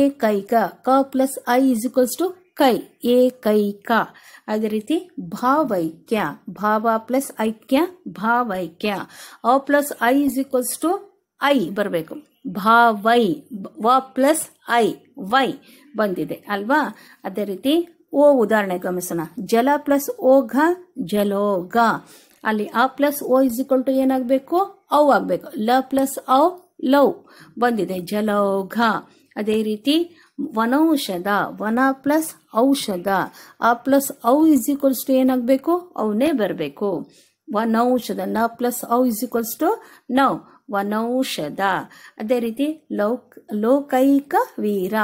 ಏಕೈಕ ಕ ಪ್ಲಸ್ ಐ ಇಸ್ಕಲ್ಸ್ ಟು ಕೈ ಏಕೈಕ ಅದೇ ರೀತಿ ಭಾವೈಕ್ಯ ಭಾವ ಪ್ಲಸ್ ಐಕ್ಯ ಭಾವೈಕ್ಯ ಅ ಪ್ಲಸ್ ಐ ಇಸ್ ಈಕ್ವಲ್ಸ್ ಟು ಐ ಬರಬೇಕು ಭಾವೈ ವ ಪ್ಲಸ್ ಐ ವೈ ಬಂದಿದೆ ಅಲ್ವಾ ಅದೇ ರೀತಿ ಓ ಉದಾಹರಣೆ ಗಮನಿಸೋಣ ಜಲ ಪ್ಲಸ್ ಓಘ ಜಲೋಗ ಅಲ್ಲಿ ಅ ಪ್ಲಸ್ ಓ ಇಸ್ ಈಕ್ವಲ್ ಟು ಏನಾಗಬೇಕು ಅವ್ ಆಗಬೇಕು ಲ ಪ್ಲಸ್ ಔ ಲವ್ ಬಂದಿದೆ ಜಲೋಘ ಅದೇ ರೀತಿ ವನೌಷಧ ವನ ಪ್ಲಸ್ ಔಷಧ ಆ ಪ್ಲಸ್ ಔ ಇಸ್ ಈಕ್ವಲ್ಸ್ ಟು ಏನಾಗಬೇಕು ಅವನೇ ಬರಬೇಕು ವನೌಷಧ ನ ಪ್ಲಸ್ ಔ ಇಸ್ ಈಕ್ವಲ್ಸ್ ಟು ನೌ ವನೌಷಧ ಅದೇ ರೀತಿ ಲೌಕ್ ಲೋಕೈಕ ವೀರ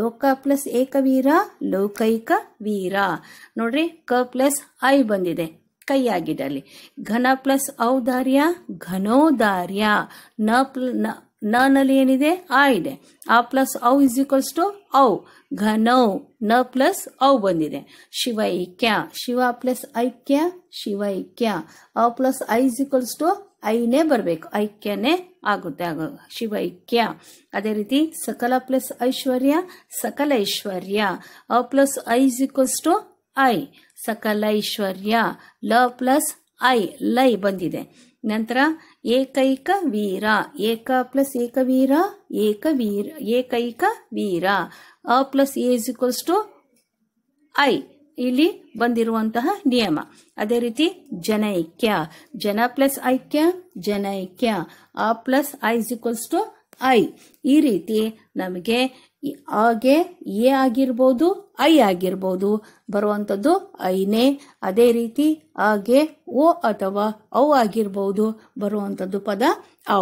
ಲೋಕ ಪ್ಲಸ್ ಏಕವೀರ ಲೋಕೈಕ ವೀರ ನೋಡ್ರಿ ಕ ಪ್ಲಸ್ ಐ ಬಂದಿದೆ ಕೈ ಅಲ್ಲಿ ಘನ ಪ್ಲಸ್ ಔದಾರ್ಯ ಘನೋದಾರ್ಯ ನ ಪ್ಲ ನ ನಲ್ಲಿ ಏನಿದೆ ಆ ಇದೆ ಆ ಪ್ಲಸ್ ಔ ಇಸ್ ಈಕ್ವಲ್ಸ್ ಟು ಔ ಘನೌ ನ ಪ್ಲಸ್ ಔ ಬಂದಿದೆ ಶಿವೈಕ್ಯ ಶಿವ ಪ್ಲಸ್ ಐಕ್ಯ ಶಿವೈಕ್ಯ ಔ ಪ್ಲಸ್ ಐ ಇಸ್ ಈಕ್ವಲ್ಸ್ ಟು ಐನೇ ಬರಬೇಕು ಐಕ್ಯನೇ ಆಗುತ್ತೆ ಆಗ ಶಿವೈಕ್ಯ ಅದೇ ರೀತಿ ಸಕಲ ಪ್ಲಸ್ ಐಶ್ವರ್ಯ ಸಕಲ ಐಶ್ವರ್ಯ ಅ ಪ್ಲಸ್ ಐ ಇಸ್ ಈಕ್ವಲ್ಸ್ ಟು ಐ ಸಕಲ ಐಶ್ವರ್ಯ ಲ ಪ್ಲಸ್ ಐ ಲೈ ಬಂದಿದೆ ನಂತರ ಏಕೈಕ ವೀರ ಏಕ ಪ್ಲಸ್ ಏಕವೀರ ವೀರ ಏಕೈಕ ವೀರ ಅ ಪ್ಲಸ್ ಎ ಟು ಐ ಇಲ್ಲಿ ಬಂದಿರುವಂತಹ ನಿಯಮ ಅದೇ ರೀತಿ ಜನೈಕ್ಯ ಜನ ಪ್ಲಸ್ ಐಕ್ಯ ಜನೈಕ್ಯ ಆ ಪ್ಲಸ್ ಐ ಈಕ್ವಲ್ಸ್ ಟು ಐ ಈ ರೀತಿ ನಮಗೆ ಹಾಗೆ ಎ ಆಗಿರ್ಬೋದು ಐ ಆಗಿರ್ಬೋದು ಬರುವಂಥದ್ದು ಐನೇ ಅದೇ ರೀತಿ ಹಾಗೆ ಓ ಅಥವಾ ಔ ಆಗಿರ್ಬೋದು ಬರುವಂಥದ್ದು ಪದ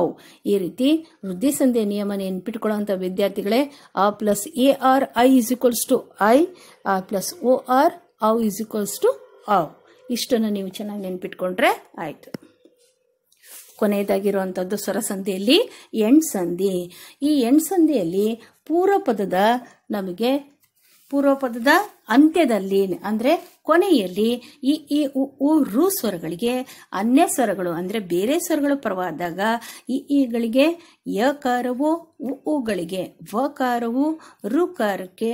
ಔ ಈ ರೀತಿ ವೃದ್ಧಿ ಸಂಧಿ ನಿಯಮ ನೆನ್ಪಿಟ್ಕೊಳ್ಳುವಂಥ ವಿದ್ಯಾರ್ಥಿಗಳೇ ಆ ಪ್ಲಸ್ ಎ ಆರ್ ಐ ಇಸ್ ಈಕ್ವಲ್ಸ್ ಟು ಐ ಆ ಪ್ಲಸ್ ಓ ಆರ್ ಔ ಇಸ್ ಈಕ್ವಲ್ಸ್ ಟು ಔ ಇಷ್ಟನ್ನು ನೀವು ಚೆನ್ನಾಗಿ ನೆನ್ಪಿಟ್ಕೊಂಡ್ರೆ ಆಯಿತು ಕೊನೆಯದಾಗಿರುವಂಥದ್ದು ಸ್ವರಸಂಧಿಯಲ್ಲಿ ಸಂಧಿ ಈ ಪೂರ್ವ ಪೂರ್ವಪದದ ನಮಗೆ ಪೂರ್ವಪದದ ಅಂತ್ಯದಲ್ಲಿ ಅಂದರೆ ಕೊನೆಯಲ್ಲಿ ಈ ಈ ಉ ರು ಸ್ವರಗಳಿಗೆ ಅನ್ಯ ಸ್ವರಗಳು ಅಂದರೆ ಬೇರೆ ಸ್ವರಗಳು ಪರವಾದಾಗ ಈ ಈಗಳಿಗೆ ಯಕಾರವು ಉಗಳಿಗೆ ವಕಾರವು ರುಕಾರಕ್ಕೆ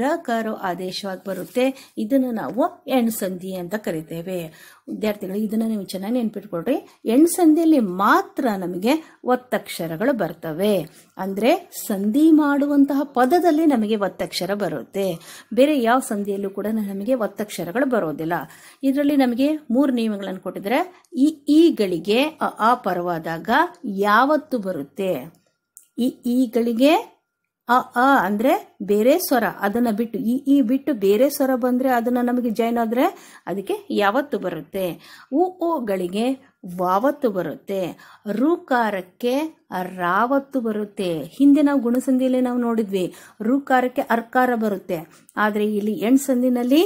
ರಕಾರವು ಆದೇಶವಾಗಿ ಬರುತ್ತೆ ಇದನ್ನು ನಾವು ಎಣ್ಸಂಧಿ ಅಂತ ಕರಿತೇವೆ ವಿದ್ಯಾರ್ಥಿಗಳು ಇದನ್ನು ನೀವು ಚೆನ್ನಾಗಿ ನೆನ್ಪಿಟ್ಕೊಳ್ರಿ ಎಣ್ಸಂಧಿಯಲ್ಲಿ ಮಾತ್ರ ನಮಗೆ ಒತ್ತಕ್ಷರಗಳು ಬರ್ತವೆ ಅಂದರೆ ಸಂಧಿ ಮಾಡುವಂತಹ ಪದದಲ್ಲಿ ನಮಗೆ ಒತ್ತಕ್ಷರ ಬರುತ್ತೆ ಬೇರೆ ಯಾವ ಸಂಧಿಯಲ್ಲೂ ಕೂಡ ನಮಗೆ ಒತ್ತಕ್ಷರಗಳು ಬರೋದಿಲ್ಲ ಇದರಲ್ಲಿ ನಮಗೆ ಮೂರು ನಿಯಮಗಳನ್ನು ಕೊಟ್ಟಿದ್ರೆ ಈ ಈಗಳಿಗೆ ಅ ಪರವಾದಾಗ ಯಾವತ್ತು ಬರುತ್ತೆ ಈ ಈಗಳಿಗೆ ಅ ಅ ಅಂದರೆ ಬೇರೆ ಸ್ವರ ಅದನ್ನು ಬಿಟ್ಟು ಈ ಈ ಬಿಟ್ಟು ಬೇರೆ ಸ್ವರ ಬಂದರೆ ಅದನ್ನು ನಮಗೆ ಜೈನ್ ಆದರೆ ಅದಕ್ಕೆ ಯಾವತ್ತು ಬರುತ್ತೆ ಉ ಓಗಳಿಗೆ ವಾವತ್ತು ಬರುತ್ತೆ ರುಕಾರಕ್ಕೆ ರಾವತ್ತು ಬರುತ್ತೆ ಹಿಂದೆ ನಾವು ಗುಣಸಂಧಿಯಲ್ಲಿ ನಾವು ನೋಡಿದ್ವಿ ರುಕಾರಕ್ಕೆ ಅರ್ಕಾರ ಬರುತ್ತೆ ಆದರೆ ಇಲ್ಲಿ ಸಂಧಿನಲ್ಲಿ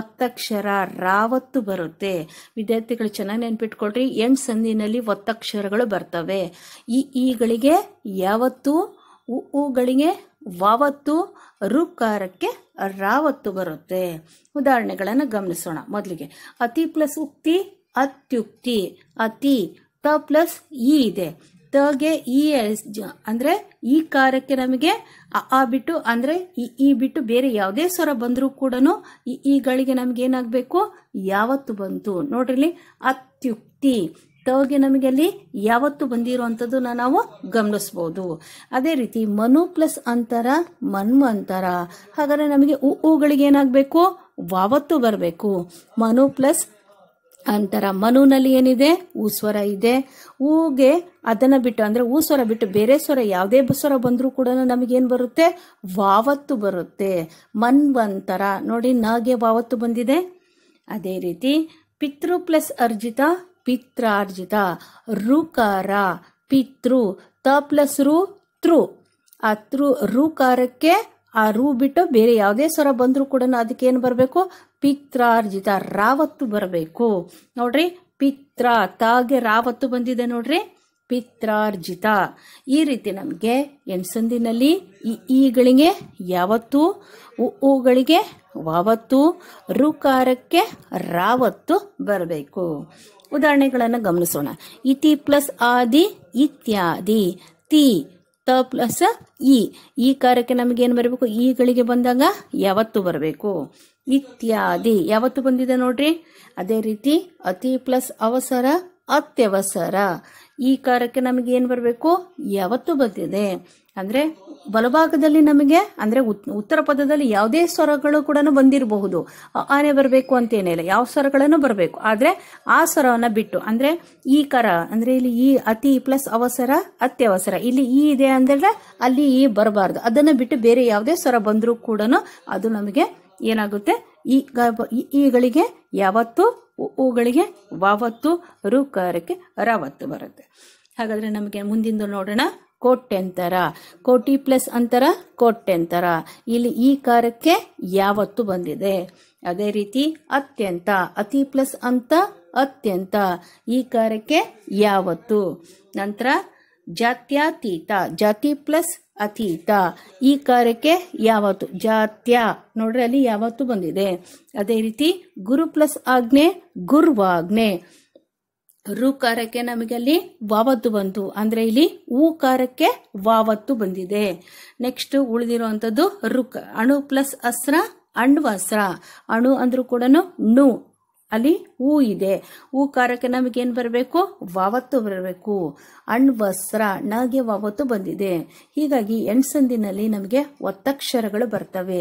ಒತ್ತಕ್ಷರ ರಾವತ್ತು ಬರುತ್ತೆ ವಿದ್ಯಾರ್ಥಿಗಳು ಚೆನ್ನಾಗಿ ನೆನ್ಪಿಟ್ಕೊಳ್ರಿ ಸಂಧಿನಲ್ಲಿ ಒತ್ತಕ್ಷರಗಳು ಬರ್ತವೆ ಈ ಈಗಳಿಗೆ ಯಾವತ್ತು ಉಗಳಿಗೆ ವಾವತ್ತು ಋಕಾರಕ್ಕೆ ರಾವತ್ತು ಬರುತ್ತೆ ಉದಾಹರಣೆಗಳನ್ನು ಗಮನಿಸೋಣ ಮೊದಲಿಗೆ ಅತಿ ಪ್ಲಸ್ ಉಕ್ತಿ ಅತ್ಯುಕ್ತಿ ಅತಿ ತ ಪ್ಲಸ್ ಇ ಇದೆ ತಗೆ ಈ ಅಂದರೆ ಈ ಕಾರಕ್ಕೆ ನಮಗೆ ಆ ಬಿಟ್ಟು ಅಂದರೆ ಈ ಈ ಬಿಟ್ಟು ಬೇರೆ ಯಾವುದೇ ಸ್ವರ ಬಂದರೂ ಕೂಡ ಈ ಈಗಳಿಗೆ ನಮ್ಗೆ ಏನಾಗಬೇಕು ಯಾವತ್ತು ಬಂತು ನೋಡ್ರಿ ಅತ್ಯುಕ್ತಿ ನೀಟಾಗಿ ನಮಗೆ ಅಲ್ಲಿ ಯಾವತ್ತು ಬಂದಿರುವಂಥದ್ದನ್ನ ನಾವು ಗಮನಿಸ್ಬೋದು ಅದೇ ರೀತಿ ಮನು ಪ್ಲಸ್ ಅಂತರ ಅಂತರ ಹಾಗಾದರೆ ನಮಗೆ ಉ ಊಗಳಿಗೆ ಏನಾಗಬೇಕು ವಾವತ್ತು ಬರಬೇಕು ಮನು ಪ್ಲಸ್ ಅಂತರ ಮನುನಲ್ಲಿ ಏನಿದೆ ಊ ಸ್ವರ ಇದೆ ಹೂಗೆ ಅದನ್ನು ಬಿಟ್ಟು ಅಂದರೆ ಊ ಸ್ವರ ಬಿಟ್ಟು ಬೇರೆ ಸ್ವರ ಯಾವುದೇ ಸ್ವರ ಬಂದರೂ ಕೂಡ ನಮಗೇನು ಬರುತ್ತೆ ವಾವತ್ತು ಬರುತ್ತೆ ಮನ್ವಂತರ ನೋಡಿ ನಾಗೆ ವಾವತ್ತು ಬಂದಿದೆ ಅದೇ ರೀತಿ ಪಿತೃ ಪ್ಲಸ್ ಅರ್ಜಿತ ಪಿತ್ರಾರ್ಜಿತ ಋಕಾರ ಪಿತೃ ತ ಪ್ಲಸ್ ರು ತೃ ಆ ತೃ ಋಕಾರಕ್ಕೆ ಆ ರು ಬಿಟ್ಟು ಬೇರೆ ಯಾವುದೇ ಸ್ವರ ಬಂದರೂ ಕೂಡ ಅದಕ್ಕೆ ಏನು ಬರಬೇಕು ಪಿತ್ರಾರ್ಜಿತ ರಾವತ್ತು ಬರಬೇಕು ನೋಡ್ರಿ ಪಿತ್ರ ತಾಗೆ ರಾವತ್ತು ಬಂದಿದೆ ನೋಡ್ರಿ ಪಿತ್ರಾರ್ಜಿತ ಈ ರೀತಿ ನಮಗೆ ಎಣ್ಸಂದಿನಲ್ಲಿ ಈ ಈಗಳಿಗೆ ಯಾವತ್ತು ಉಗಳಿಗೆ ವಾವತ್ತು ರುಕಾರಕ್ಕೆ ರಾವತ್ತು ಬರಬೇಕು ಉದಾಹರಣೆಗಳನ್ನು ಗಮನಿಸೋಣ ಇತಿ ಪ್ಲಸ್ ಆದಿ ಇತ್ಯಾದಿ ತಿ ತ ಪ್ಲಸ್ ಇ ಈ ಕಾರ್ಯಕ್ಕೆ ನಮಗೆ ಏನು ಬರಬೇಕು ಈಗಳಿಗೆ ಬಂದಾಗ ಯಾವತ್ತು ಬರಬೇಕು ಇತ್ಯಾದಿ ಯಾವತ್ತು ಬಂದಿದೆ ನೋಡ್ರಿ ಅದೇ ರೀತಿ ಅತಿ ಪ್ಲಸ್ ಅವಸರ ಅತ್ಯವಸರ ಈ ಕಾರ್ಯಕ್ಕೆ ನಮಗೆ ಏನು ಬರಬೇಕು ಯಾವತ್ತು ಬಂದಿದೆ ಅಂದರೆ ಬಲಭಾಗದಲ್ಲಿ ನಮಗೆ ಅಂದರೆ ಉತ್ತರ ಪದದಲ್ಲಿ ಯಾವುದೇ ಸ್ವರಗಳು ಕೂಡ ಬಂದಿರಬಹುದು ಆನೆ ಬರಬೇಕು ಏನಿಲ್ಲ ಯಾವ ಸ್ವರಗಳನ್ನು ಬರಬೇಕು ಆದರೆ ಆ ಸ್ವರವನ್ನು ಬಿಟ್ಟು ಅಂದರೆ ಈ ಕರ ಅಂದರೆ ಇಲ್ಲಿ ಈ ಅತಿ ಪ್ಲಸ್ ಅವಸರ ಅತ್ಯವಸರ ಇಲ್ಲಿ ಈ ಇದೆ ಅಂದ್ರೆ ಅಲ್ಲಿ ಈ ಬರಬಾರ್ದು ಅದನ್ನು ಬಿಟ್ಟು ಬೇರೆ ಯಾವುದೇ ಸ್ವರ ಬಂದರೂ ಕೂಡ ಅದು ನಮಗೆ ಏನಾಗುತ್ತೆ ಈಗಳಿಗೆ ಯಾವತ್ತು ಹೂಗಳಿಗೆ ವಾವತ್ತು ರುಕಾರಕ್ಕೆ ರವತ್ತು ಬರುತ್ತೆ ಹಾಗಾದರೆ ನಮಗೆ ಮುಂದಿಂದು ನೋಡೋಣ ಕೋಟ್ಯಂತರ ಕೋಟಿ ಪ್ಲಸ್ ಅಂತರ ಕೋಟ್ಯಂತರ ಇಲ್ಲಿ ಈ ಕಾರಕ್ಕೆ ಯಾವತ್ತು ಬಂದಿದೆ ಅದೇ ರೀತಿ ಅತ್ಯಂತ ಅತಿ ಪ್ಲಸ್ ಅಂತ ಅತ್ಯಂತ ಈ ಕಾರಕ್ಕೆ ಯಾವತ್ತು ನಂತರ ಜಾತ್ಯಾತೀತ ಜಾತಿ ಪ್ಲಸ್ ಅತೀತ ಈ ಕಾರ್ಯಕ್ಕೆ ಯಾವತ್ತು ಜಾತ್ಯ ನೋಡ್ರಿ ಅಲ್ಲಿ ಯಾವತ್ತು ಬಂದಿದೆ ಅದೇ ರೀತಿ ಗುರು ಪ್ಲಸ್ ಆಜ್ಞೆ ಗುರ್ವಾಜ್ಞೆ ಋಕಾರಕ್ಕೆ ನಮಗೆ ಅಲ್ಲಿ ವಾವತ್ತು ಬಂತು ಅಂದ್ರೆ ಇಲ್ಲಿ ಊಕಾರಕ್ಕೆ ವಾವತ್ತು ಬಂದಿದೆ ನೆಕ್ಸ್ಟ್ ಉಳಿದಿರುವಂತದ್ದು ಋಕ್ ಅಣು ಪ್ಲಸ್ ಅಸ್ರ ಅಣ್ವಸ್ರ ಅಣು ಅಂದ್ರೂ ಕೂಡ ನು ಅಲ್ಲಿ ಹೂ ಇದೆ ಹೂ ಕಾರಕ್ಕೆ ನಮಗೇನು ಬರಬೇಕು ವಾವತ್ತು ಬರಬೇಕು ಅಣ್ವಸ್ತ್ರ ನಗೆ ವಾವತ್ತು ಬಂದಿದೆ ಹೀಗಾಗಿ ಎಣ್ಸಂದಿನಲ್ಲಿ ನಮಗೆ ಒತ್ತಕ್ಷರಗಳು ಬರ್ತವೆ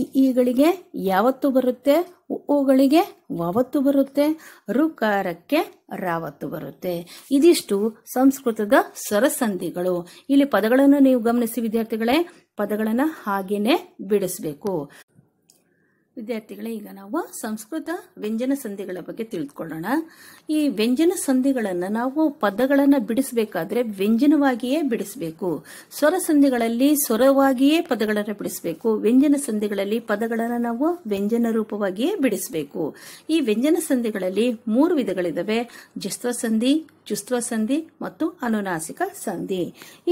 ಈ ಈಗಳಿಗೆ ಯಾವತ್ತು ಬರುತ್ತೆ ಹೂಗಳಿಗೆ ವಾವತ್ತು ಬರುತ್ತೆ ರುಕಾರಕ್ಕೆ ರಾವತ್ತು ಬರುತ್ತೆ ಇದಿಷ್ಟು ಸಂಸ್ಕೃತದ ಸರಸಂಧಿಗಳು ಇಲ್ಲಿ ಪದಗಳನ್ನು ನೀವು ಗಮನಿಸಿ ವಿದ್ಯಾರ್ಥಿಗಳೇ ಪದಗಳನ್ನು ಹಾಗೇನೆ ಬಿಡಿಸಬೇಕು ವಿದ್ಯಾರ್ಥಿಗಳೇ ಈಗ ನಾವು ಸಂಸ್ಕೃತ ವ್ಯಂಜನ ಸಂಧಿಗಳ ಬಗ್ಗೆ ತಿಳಿದುಕೊಳ್ಳೋಣ ಈ ವ್ಯಂಜನ ಸಂಧಿಗಳನ್ನು ನಾವು ಪದಗಳನ್ನು ಬಿಡಿಸಬೇಕಾದ್ರೆ ವ್ಯಂಜನವಾಗಿಯೇ ಬಿಡಿಸಬೇಕು ಸ್ವರ ಸಂಧಿಗಳಲ್ಲಿ ಸ್ವರವಾಗಿಯೇ ಪದಗಳನ್ನು ಬಿಡಿಸಬೇಕು ವ್ಯಂಜನ ಸಂಧಿಗಳಲ್ಲಿ ಪದಗಳನ್ನು ನಾವು ವ್ಯಂಜನ ರೂಪವಾಗಿಯೇ ಬಿಡಿಸಬೇಕು ಈ ವ್ಯಂಜನ ಸಂಧಿಗಳಲ್ಲಿ ಮೂರು ವಿಧಗಳಿದ್ದಾವೆ ಜಸ್ವ ಸಂಧಿ ಜುಸ್ತ್ವ ಸಂಧಿ ಮತ್ತು ಅನುನಾಸಿಕ ಸಂಧಿ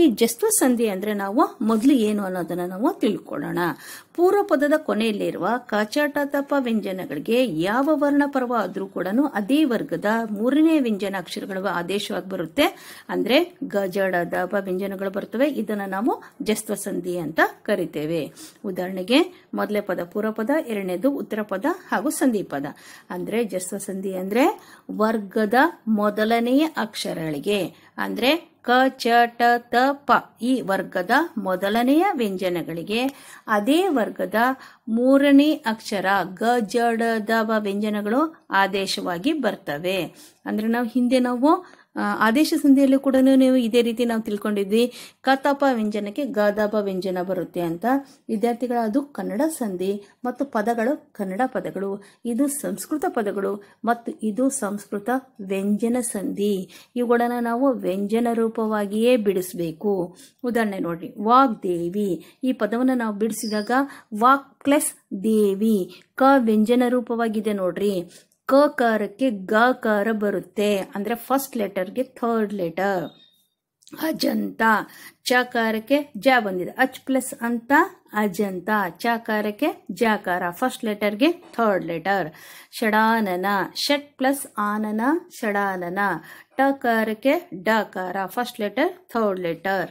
ಈ ಜಸ್ತ್ವ ಸಂಧಿ ಅಂದರೆ ನಾವು ಮೊದಲು ಏನು ಅನ್ನೋದನ್ನು ನಾವು ತಿಳ್ಕೊಳ್ಳೋಣ ಪೂರ್ವ ಪದದ ಕೊನೆಯಲ್ಲಿರುವ ತಪ ವ್ಯಂಜನಗಳಿಗೆ ಯಾವ ವರ್ಣ ಪರ್ವ ಆದರೂ ಕೂಡ ಅದೇ ವರ್ಗದ ಮೂರನೇ ವ್ಯಂಜನ ಅಕ್ಷರಗಳು ಆದೇಶವಾಗಿ ಬರುತ್ತೆ ಅಂದರೆ ಗಜಡ ದಪ ವ್ಯಂಜನಗಳು ಬರುತ್ತವೆ ಇದನ್ನು ನಾವು ಜಸ್ತ್ವ ಸಂಧಿ ಅಂತ ಕರಿತೇವೆ ಉದಾಹರಣೆಗೆ ಮೊದಲೇ ಪದ ಪೂರ್ವ ಪದ ಎರಡನೇದು ಉತ್ತರ ಪದ ಹಾಗೂ ಸಂಧಿ ಪದ ಅಂದರೆ ಜಸ್ತ್ವ ಸಂಧಿ ಅಂದರೆ ವರ್ಗದ ಮೊದಲನೆಯ ಅಕ್ಷರಗಳಿಗೆ ಅಂದರೆ ಕ ಚ ಟ ತ ಪ ಈ ವರ್ಗದ ಮೊದಲನೆಯ ವ್ಯಂಜನಗಳಿಗೆ ಅದೇ ವರ್ಗದ ಮೂರನೇ ಅಕ್ಷರ ಗ ಜ ಡ ದ ವ್ಯಂಜನಗಳು ಆದೇಶವಾಗಿ ಬರ್ತವೆ ಅಂದರೆ ನಾವು ಹಿಂದೆ ನಾವು ಆದೇಶ ಸಂಧಿಯಲ್ಲೂ ಕೂಡ ನೀವು ಇದೇ ರೀತಿ ನಾವು ತಿಳ್ಕೊಂಡಿದ್ವಿ ಕತಾಪ ವ್ಯಂಜನಕ್ಕೆ ಗದಾಪ ವ್ಯಂಜನ ಬರುತ್ತೆ ಅಂತ ವಿದ್ಯಾರ್ಥಿಗಳ ಅದು ಕನ್ನಡ ಸಂಧಿ ಮತ್ತು ಪದಗಳು ಕನ್ನಡ ಪದಗಳು ಇದು ಸಂಸ್ಕೃತ ಪದಗಳು ಮತ್ತು ಇದು ಸಂಸ್ಕೃತ ವ್ಯಂಜನ ಸಂಧಿ ಇವುಗಳನ್ನು ನಾವು ವ್ಯಂಜನ ರೂಪವಾಗಿಯೇ ಬಿಡಿಸಬೇಕು ಉದಾಹರಣೆ ನೋಡ್ರಿ ವಾಗ್ ದೇವಿ ಈ ಪದವನ್ನು ನಾವು ಬಿಡಿಸಿದಾಗ ವಾಕ್ ಪ್ಲಸ್ ದೇವಿ ಕ ವ್ಯಂಜನ ರೂಪವಾಗಿದೆ ನೋಡ್ರಿ ಕಕಾರಕ್ಕೆ ಗಕಾರ ಬರುತ್ತೆ ಅಂದರೆ ಫಸ್ಟ್ ಲೆಟರ್ಗೆ ಥರ್ಡ್ ಲೆಟರ್ ಅಜಂತ ಚಕಾರಕ್ಕೆ ಜ ಬಂದಿದೆ ಅಚ್ ಪ್ಲಸ್ ಅಂತ ಅಜಂತ ಚಕಾರಕ್ಕೆ ಜಾಕಾರ ಫಸ್ಟ್ ಲೆಟರ್ಗೆ ಥರ್ಡ್ ಲೆಟರ್ ಷಡಾನನ ಷಟ್ ಪ್ಲಸ್ ಆನನ ಷಡಾನನ ಟಕಾರಕ್ಕೆ ಡಕಾರ ಫಸ್ಟ್ ಲೆಟರ್ ಥರ್ಡ್ ಲೆಟರ್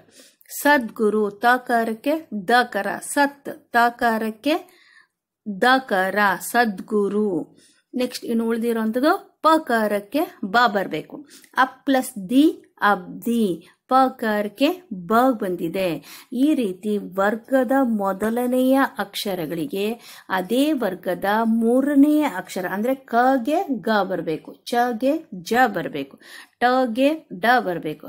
ಸದ್ಗುರು ತಕಾರಕ್ಕೆ ದಕಾರ ಸತ್ ತಕಾರಕ್ಕೆ ದಕಾರ ಸದ್ಗುರು ನೆಕ್ಸ್ಟ್ ಇನ್ನು ಉಳಿದಿರೋಂಥದ್ದು ಪಕಾರಕ್ಕೆ ಬಾ ಬರಬೇಕು ಅಪ್ ಪ್ಲಸ್ ದಿ ದಿ. ಪಕಾರಕ್ಕೆ ಬ ಬಂದಿದೆ ಈ ರೀತಿ ವರ್ಗದ ಮೊದಲನೆಯ ಅಕ್ಷರಗಳಿಗೆ ಅದೇ ವರ್ಗದ ಮೂರನೆಯ ಅಕ್ಷರ ಅಂದರೆ ಕಗೆ ಗ ಬರಬೇಕು ಚ ಗೆ ಜ ಬರಬೇಕು ಗೆ ಡ ಬರಬೇಕು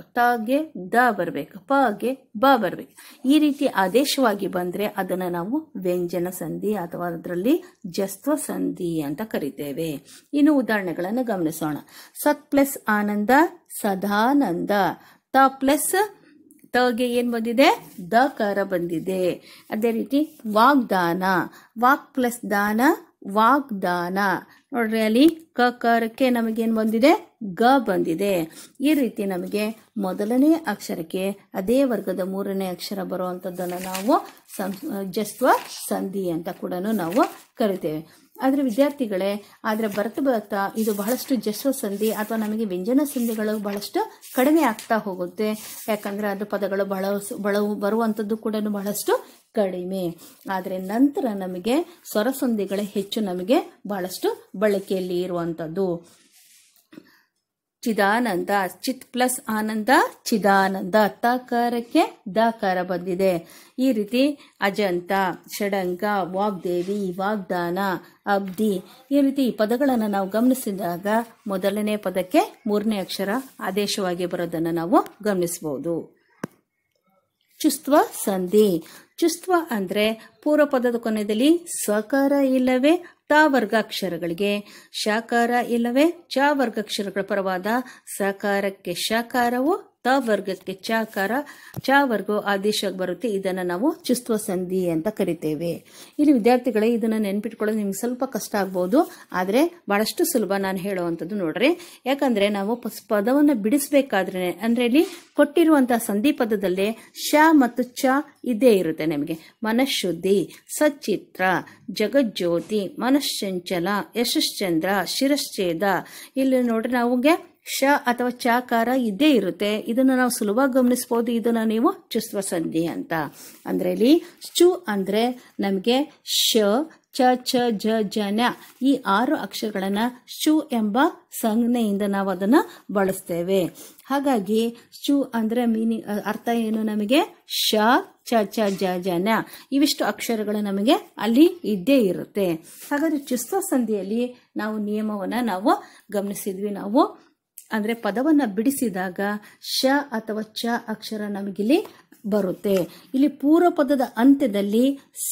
ಗೆ ದ ಬರಬೇಕು ಪಗೆ ಬ ಬರಬೇಕು ಈ ರೀತಿ ಆದೇಶವಾಗಿ ಬಂದರೆ ಅದನ್ನು ನಾವು ವ್ಯಂಜನ ಸಂಧಿ ಅಥವಾ ಅದರಲ್ಲಿ ಜಸ್ತ್ವ ಸಂಧಿ ಅಂತ ಕರಿತೇವೆ ಇನ್ನು ಉದಾಹರಣೆಗಳನ್ನು ಗಮನಿಸೋಣ ಸತ್ ಪ್ಲಸ್ ಆನಂದ ಸದಾನಂದ ತ ಪ್ಲಸ್ ತಗೆ ಏನು ಬಂದಿದೆ ದ ಕಾರ ಬಂದಿದೆ ಅದೇ ರೀತಿ ವಾಗ್ದಾನ ವಾಕ್ ಪ್ಲಸ್ ದಾನ ವಾಗ್ದಾನ ನೋಡ್ರಿ ಅಲ್ಲಿ ಕ ಕರಕ್ಕೆ ನಮಗೇನು ಬಂದಿದೆ ಗ ಬಂದಿದೆ ಈ ರೀತಿ ನಮಗೆ ಮೊದಲನೇ ಅಕ್ಷರಕ್ಕೆ ಅದೇ ವರ್ಗದ ಮೂರನೇ ಅಕ್ಷರ ಬರುವಂಥದ್ದನ್ನು ನಾವು ಸಂ ಜಸ್ವ ಸಂಧಿ ಅಂತ ಕೂಡ ನಾವು ಕರಿತೇವೆ ಆದರೆ ವಿದ್ಯಾರ್ಥಿಗಳೇ ಆದರೆ ಬರ್ತಾ ಬರ್ತಾ ಇದು ಬಹಳಷ್ಟು ಜಸ್ವ ಸಂಧಿ ಅಥವಾ ನಮಗೆ ವ್ಯಂಜನ ಸಂಧಿಗಳು ಬಹಳಷ್ಟು ಕಡಿಮೆ ಆಗ್ತಾ ಹೋಗುತ್ತೆ ಯಾಕಂದರೆ ಅದು ಪದಗಳು ಬಹಳ ಬಳವು ಬರುವಂಥದ್ದು ಕೂಡ ಬಹಳಷ್ಟು ಕಡಿಮೆ ಆದರೆ ನಂತರ ನಮಗೆ ಸ್ವರಸಂಧಿಗಳೇ ಹೆಚ್ಚು ನಮಗೆ ಬಹಳಷ್ಟು ಬಳಕೆಯಲ್ಲಿ ಇರುವಂಥದ್ದು ಚಿದಾನಂದ ಚಿತ್ ಪ್ಲಸ್ ಆನಂದ ಚಿದಾನಂದ ತಾಕಾರಕ್ಕೆ ದಾಕಾರ ಬಂದಿದೆ ಈ ರೀತಿ ಅಜಂತ ಷಡಂಗ ವಾಗ್ದೇವಿ ವಾಗ್ದಾನ ಅಬ್ಧಿ ಈ ರೀತಿ ಈ ಪದಗಳನ್ನು ನಾವು ಗಮನಿಸಿದಾಗ ಮೊದಲನೇ ಪದಕ್ಕೆ ಮೂರನೇ ಅಕ್ಷರ ಆದೇಶವಾಗಿ ಬರೋದನ್ನು ನಾವು ಗಮನಿಸಬಹುದು ಚುಸ್ತ್ವ ಸಂಧಿ ಚುಸ್ತ್ವ ಅಂದರೆ ಪೂರ್ವ ಪದದ ಕೊನೆಯಲ್ಲಿ ಸಕಾರ ಇಲ್ಲವೇ ತ ವರ್ಗಾಕ್ಷರಗಳಿಗೆ ಶಾಕಾರ ಇಲ್ಲವೇ ಚ ವರ್ಗಾಕ್ಷರಗಳ ಪರವಾದ ಸಾಕಾರಕ್ಕೆ ಶಾಕಾರವು ಚ ವರ್ಗಕ್ಕೆ ಚಾಕಾರ ಚ ವರ್ಗ ಆದೇಶಕ್ಕೆ ಬರುತ್ತೆ ಇದನ್ನು ನಾವು ಚುಸ್ತ್ವ ಸಂಧಿ ಅಂತ ಕರಿತೇವೆ ಇಲ್ಲಿ ವಿದ್ಯಾರ್ಥಿಗಳೇ ಇದನ್ನು ನೆನ್ಪಿಟ್ಕೊಳ್ಳೋದು ನಿಮ್ಗೆ ಸ್ವಲ್ಪ ಕಷ್ಟ ಆಗ್ಬೋದು ಆದರೆ ಬಹಳಷ್ಟು ಸುಲಭ ನಾನು ಹೇಳುವಂಥದ್ದು ನೋಡ್ರಿ ಯಾಕಂದರೆ ನಾವು ಪದವನ್ನು ಬಿಡಿಸಬೇಕಾದ್ರೆ ಅಂದರೆ ಇಲ್ಲಿ ಕೊಟ್ಟಿರುವಂಥ ಸಂಧಿ ಪದದಲ್ಲೇ ಶ ಮತ್ತು ಚ ಇದೇ ಇರುತ್ತೆ ನಮಗೆ ಮನಃಶುದ್ಧಿ ಸಚಿತ್ರ ಜಗಜ್ಯೋತಿ ಮನಶ್ಚಂಚಲ ಯಶಶ್ಚಂದ್ರ ಶಿರಶ್ಚೇದ ಇಲ್ಲಿ ನೋಡ್ರಿ ನಮಗೆ ಶ ಅಥವಾ ಚಾಕಾರ ಇದ್ದೇ ಇರುತ್ತೆ ಇದನ್ನು ನಾವು ಸುಲಭವಾಗಿ ಗಮನಿಸ್ಬೋದು ಇದನ್ನು ನೀವು ಚುಸ್ವ ಸಂಧಿ ಅಂತ ಅಂದರೆ ಇಲ್ಲಿ ಚು ಅಂದರೆ ನಮಗೆ ಶ ಚ ಛ ಜ ನ ಈ ಆರು ಅಕ್ಷರಗಳನ್ನು ಶು ಎಂಬ ಸಂಜ್ಞೆಯಿಂದ ನಾವು ಅದನ್ನು ಬಳಸ್ತೇವೆ ಹಾಗಾಗಿ ಶು ಅಂದರೆ ಮೀನಿಂಗ್ ಅರ್ಥ ಏನು ನಮಗೆ ಶ ಚ ಚ ಜ ಜನ ಇವಿಷ್ಟು ಅಕ್ಷರಗಳು ನಮಗೆ ಅಲ್ಲಿ ಇದ್ದೇ ಇರುತ್ತೆ ಹಾಗಾದ್ರೆ ಚುಸ್ತ ಸಂಧಿಯಲ್ಲಿ ನಾವು ನಿಯಮವನ್ನು ನಾವು ಗಮನಿಸಿದ್ವಿ ನಾವು ಅಂದರೆ ಪದವನ್ನು ಬಿಡಿಸಿದಾಗ ಶ ಅಥವಾ ಚ ಅಕ್ಷರ ನಮಗಿಲ್ಲಿ ಬರುತ್ತೆ ಇಲ್ಲಿ ಪೂರ್ವ ಪದದ ಅಂತ್ಯದಲ್ಲಿ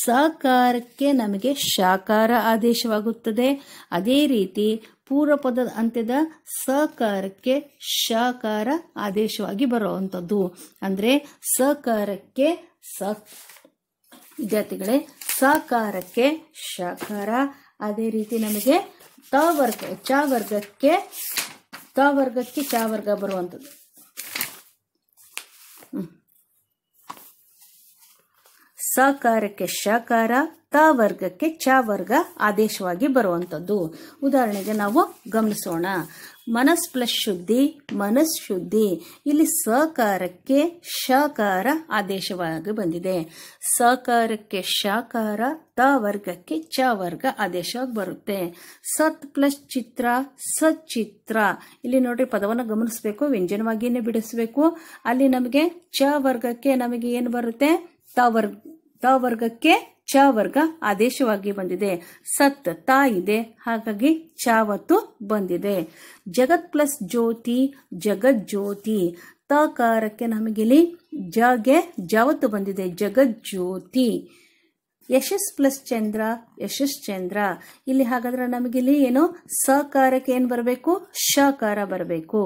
ಸಕಾರಕ್ಕೆ ನಮಗೆ ಶಾಕಾರ ಆದೇಶವಾಗುತ್ತದೆ ಅದೇ ರೀತಿ ಪೂರ್ವ ಪದದ ಅಂತ್ಯದ ಸಕಾರಕ್ಕೆ ಶಾಕಾರ ಆದೇಶವಾಗಿ ಬರುವಂಥದ್ದು ಅಂದರೆ ಸಕಾರಕ್ಕೆ ಸ ವಿದ್ಯಾರ್ಥಿಗಳೇ ಸಕಾರಕ್ಕೆ ಶಾಕಾರ ಅದೇ ರೀತಿ ನಮಗೆ ತ ವರ್ಗ ಚ ವರ್ಗಕ್ಕೆ ಕ ವರ್ಗಕ್ಕೆ ಚ ವರ್ಗ ಬರುವಂಥದ್ದು ಸಕಾರಕ್ಕೆ ಶಕಾರ ತ ವರ್ಗಕ್ಕೆ ಚ ವರ್ಗ ಆದೇಶವಾಗಿ ಬರುವಂಥದ್ದು ಉದಾಹರಣೆಗೆ ನಾವು ಗಮನಿಸೋಣ ಮನಸ್ ಪ್ಲಸ್ ಶುದ್ಧಿ ಮನಸ್ ಶುದ್ಧಿ ಇಲ್ಲಿ ಸಕಾರಕ್ಕೆ ಶಕಾರ ಆದೇಶವಾಗಿ ಬಂದಿದೆ ಸಕಾರಕ್ಕೆ ಶಕಾರ ತ ವರ್ಗಕ್ಕೆ ಚ ವರ್ಗ ಆದೇಶವಾಗಿ ಬರುತ್ತೆ ಸತ್ ಪ್ಲಸ್ ಚಿತ್ರ ಸಚಿತ್ರ ಇಲ್ಲಿ ನೋಡ್ರಿ ಪದವನ್ನು ಗಮನಿಸಬೇಕು ವ್ಯಂಜನವಾಗಿಯೇ ಬಿಡಿಸಬೇಕು ಅಲ್ಲಿ ನಮಗೆ ಚ ವರ್ಗಕ್ಕೆ ನಮಗೆ ಏನು ಬರುತ್ತೆ ತ ವರ್ಗ ತ ವರ್ಗಕ್ಕೆ ಚ ವರ್ಗ ಆದೇಶವಾಗಿ ಬಂದಿದೆ ಸತ್ ತ ಇದೆ ಹಾಗಾಗಿ ಚಾವತ್ತು ಬಂದಿದೆ ಜಗತ್ ಪ್ಲಸ್ ಜ್ಯೋತಿ ಜಗತ್ ಜ್ಯೋತಿ ತಕಾರಕ್ಕೆ ನಮಗಿಲ್ಲಿ ಜಗೆ ಜಾವತ್ತು ಬಂದಿದೆ ಜಗತ್ ಜ್ಯೋತಿ ಯಶಸ್ ಪ್ಲಸ್ ಚಂದ್ರ ಯಶಸ್ ಚಂದ್ರ ಇಲ್ಲಿ ಹಾಗಾದ್ರೆ ನಮಗಿಲ್ಲಿ ಏನು ಸಕಾರಕ್ಕೆ ಏನು ಬರಬೇಕು ಶಕಾರ ಬರಬೇಕು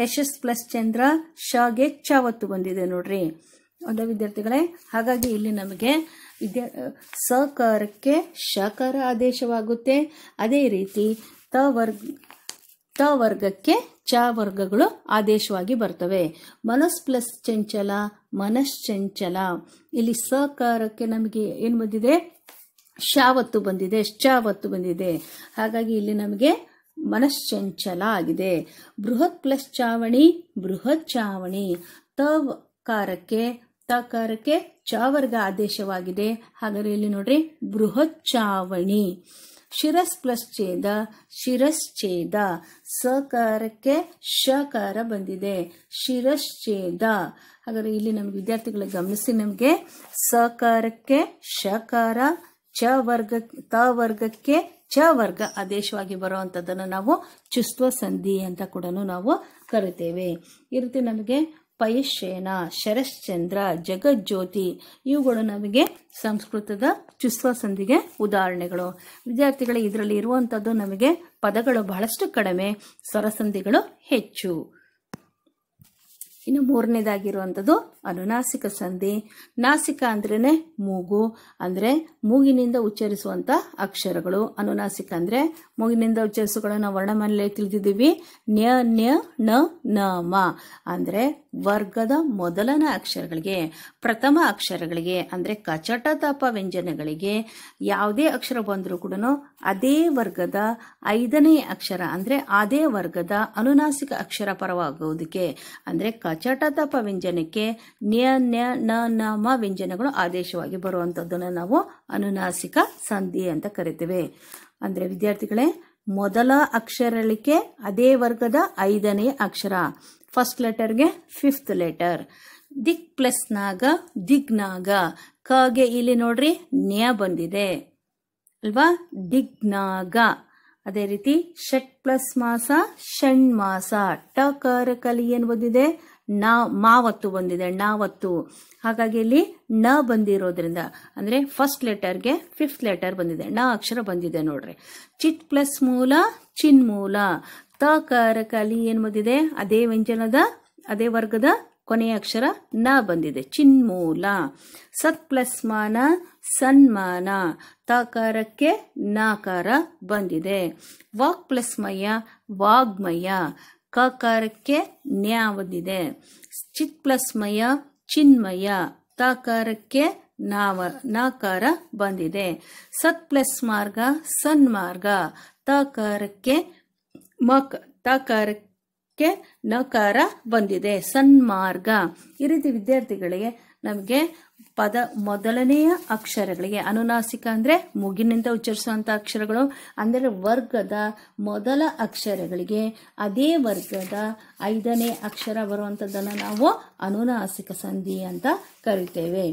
ಯಶಸ್ ಪ್ಲಸ್ ಚಂದ್ರ ಶಗೆ ಚಾವತ್ತು ಬಂದಿದೆ ನೋಡ್ರಿ ಹೌದಾ ವಿದ್ಯಾರ್ಥಿಗಳೇ ಹಾಗಾಗಿ ಇಲ್ಲಿ ನಮಗೆ ಇದೆ ಸಕಾರಕ್ಕೆ ಶಕಾರ ಆದೇಶವಾಗುತ್ತೆ ಅದೇ ರೀತಿ ತ ವರ್ಗ ತ ವರ್ಗಕ್ಕೆ ಚ ವರ್ಗಗಳು ಆದೇಶವಾಗಿ ಬರ್ತವೆ ಮನಸ್ ಪ್ಲಸ್ ಚಂಚಲ ಚಂಚಲ ಇಲ್ಲಿ ಸಕಾರಕ್ಕೆ ನಮಗೆ ಏನು ಬಂದಿದೆ ಶಾವತ್ತು ಬಂದಿದೆ ಶಾವತ್ತು ಬಂದಿದೆ ಹಾಗಾಗಿ ಇಲ್ಲಿ ನಮಗೆ ಮನಶ್ಚಂಚಲ ಆಗಿದೆ ಬೃಹತ್ ಪ್ಲಸ್ ಚಾವಣಿ ಬೃಹತ್ ಚಾವಣಿ ತಕಾರಕ್ಕೆ ವೃತ್ತಾಕಾರಕ್ಕೆ ಚಾವರ್ಗ ಆದೇಶವಾಗಿದೆ ಹಾಗಾದರೆ ಇಲ್ಲಿ ನೋಡ್ರಿ ಬೃಹತ್ ಚಾವಣಿ ಶಿರಸ್ ಪ್ಲಸ್ ಛೇದ ಶಿರಶ್ಛೇದ ಸಕಾರಕ್ಕೆ ಶಕಾರ ಬಂದಿದೆ ಶಿರಶ್ಛೇದ ಹಾಗಾದ್ರೆ ಇಲ್ಲಿ ನಮ್ಮ ವಿದ್ಯಾರ್ಥಿಗಳ ಗಮನಿಸಿ ನಮಗೆ ಸಕಾರಕ್ಕೆ ಶಕಾರ ಚ ವರ್ಗ ತ ವರ್ಗಕ್ಕೆ ಚ ವರ್ಗ ಆದೇಶವಾಗಿ ಬರುವಂತದನ್ನು ನಾವು ಚುಸ್ತ್ವ ಸಂಧಿ ಅಂತ ಕೂಡ ನಾವು ಕರಿತೇವೆ ಈ ರೀತಿ ನಮಗೆ ಪಯಶ್ಚೇನ ಶರಶ್ಚಂದ್ರ ಜಗಜ್ಯೋತಿ ಇವುಗಳು ನಮಗೆ ಸಂಸ್ಕೃತದ ಚುಸ್ವ ಸಂಧಿಗೆ ಉದಾಹರಣೆಗಳು ವಿದ್ಯಾರ್ಥಿಗಳು ಇದರಲ್ಲಿ ಇರುವಂಥದ್ದು ನಮಗೆ ಪದಗಳು ಬಹಳಷ್ಟು ಕಡಿಮೆ ಸ್ವರಸಂಧಿಗಳು ಹೆಚ್ಚು ಇನ್ನು ಮೂರನೇದಾಗಿರುವಂಥದ್ದು ಅನುನಾಸಿಕ ಸಂಧಿ ನಾಸಿಕ ಅಂದ್ರೇ ಮೂಗು ಅಂದರೆ ಮೂಗಿನಿಂದ ಉಚ್ಚರಿಸುವಂತ ಅಕ್ಷರಗಳು ಅನುನಾಸಿಕ ಅಂದರೆ ಮೂಗಿನಿಂದ ಉಚ್ಚರಿಸುಗಳನ್ನು ನಾವು ವರ್ಣಮಾಲೆ ತಿಳಿದಿದ್ದೀವಿ ನ್ಯ ನ್ಯ ನ ನ ಮ ಅಂದರೆ ವರ್ಗದ ಮೊದಲನ ಅಕ್ಷರಗಳಿಗೆ ಪ್ರಥಮ ಅಕ್ಷರಗಳಿಗೆ ಅಂದರೆ ಕಚಟ ತಾಪ ವ್ಯಂಜನಗಳಿಗೆ ಯಾವುದೇ ಅಕ್ಷರ ಬಂದರೂ ಕೂಡ ಅದೇ ವರ್ಗದ ಐದನೇ ಅಕ್ಷರ ಅಂದರೆ ಅದೇ ವರ್ಗದ ಅನುನಾಸಿಕ ಅಕ್ಷರ ಪರವಾಗುವುದಕ್ಕೆ ಅಂದರೆ ಕಚಟ ತಾಪ ವ್ಯಂಜನಕ್ಕೆ ನ್ಯ ನ್ಯ ನ ನಮ ವ್ಯಂಜನಗಳು ಆದೇಶವಾಗಿ ಬರುವಂಥದ್ದನ್ನು ನಾವು ಅನುನಾಸಿಕ ಸಂಧಿ ಅಂತ ಕರಿತೇವೆ ಅಂದರೆ ವಿದ್ಯಾರ್ಥಿಗಳೇ ಮೊದಲ ಅಕ್ಷರಳಿಕೆ ಅದೇ ವರ್ಗದ ಐದನೇ ಅಕ್ಷರ ಫಸ್ಟ್ ಲೆಟರ್ಗೆ ಫಿಫ್ತ್ ಲೆಟರ್ ದಿಕ್ ಪ್ಲಸ್ನಾಗ ದಿಗ್ನಾಗ ಕಗೆ ಇಲ್ಲಿ ನೋಡ್ರಿ ನ್ಯ ಬಂದಿದೆ ಅಲ್ವಾ ದಿಗ್ನಾಗ ಅದೇ ರೀತಿ ಷಟ್ ಪ್ಲಸ್ ಮಾಸ ಷಣ್ಮಾಸ ಟ ಕಲಿ ಏನು ಬಂದಿದೆ ನ ಮಾವತ್ತು ಬಂದಿದೆ ನಾವತ್ತು ಹಾಗಾಗಿ ಇಲ್ಲಿ ನ ಬಂದಿರೋದ್ರಿಂದ ಅಂದ್ರೆ ಫಸ್ಟ್ ಲೆಟರ್ಗೆ ಫಿಫ್ತ್ ಲೆಟರ್ ಬಂದಿದೆ ನ ಅಕ್ಷರ ಬಂದಿದೆ ನೋಡ್ರಿ ಚಿತ್ ಪ್ಲಸ್ ಮೂಲ ಚಿನ್ ಮೂಲ ತ ಕಾರಕಲ್ಲಿ ಅಲ್ಲಿ ಏನು ಬಂದಿದೆ ಅದೇ ವ್ಯಂಜನದ ಅದೇ ವರ್ಗದ ಕೊನೆಯ ಅಕ್ಷರ ನ ಬಂದಿದೆ ಚಿನ್ಮೂಲ ಸತ್ ಪ್ಲಸ್ ಮಾನ ಸನ್ಮಾನ ತಕಾರಕ್ಕೆ ನಾಕಾರ ಬಂದಿದೆ ವಾಕ್ ಪ್ಲಸ್ ಮಯ ವಾಗ್ಮಯ ಕಕಾರಕ್ಕೆ ನ್ಯಾ ಬಂದಿದೆ ಚಿತ್ ಪ್ಲಸ್ ಚಿನ್ಮಯ ತಾಕಾರಕ್ಕೆ ನಾವ ನಾಕಾರ ಬಂದಿದೆ ಸತ್ ಪ್ಲಸ್ ಮಾರ್ಗ ಸನ್ಮಾರ್ಗ ತಕಾರಕ್ಕೆ ಮಕ್ ತಾಕಾರಕ್ಕೆ ನಕಾರ ಬಂದಿದೆ ಸನ್ಮಾರ್ಗ ಈ ರೀತಿ ವಿದ್ಯಾರ್ಥಿಗಳಿಗೆ ನಮಗೆ ಪದ ಮೊದಲನೆಯ ಅಕ್ಷರಗಳಿಗೆ ಅನುನಾಸಿಕ ಅಂದರೆ ಮುಗಿನಿಂದ ಉಚ್ಚರಿಸುವಂಥ ಅಕ್ಷರಗಳು ಅಂದರೆ ವರ್ಗದ ಮೊದಲ ಅಕ್ಷರಗಳಿಗೆ ಅದೇ ವರ್ಗದ ಐದನೇ ಅಕ್ಷರ ಬರುವಂಥದ್ದನ್ನು ನಾವು ಅನುನಾಸಿಕ ಸಂಧಿ ಅಂತ ಕರಿತೇವೆ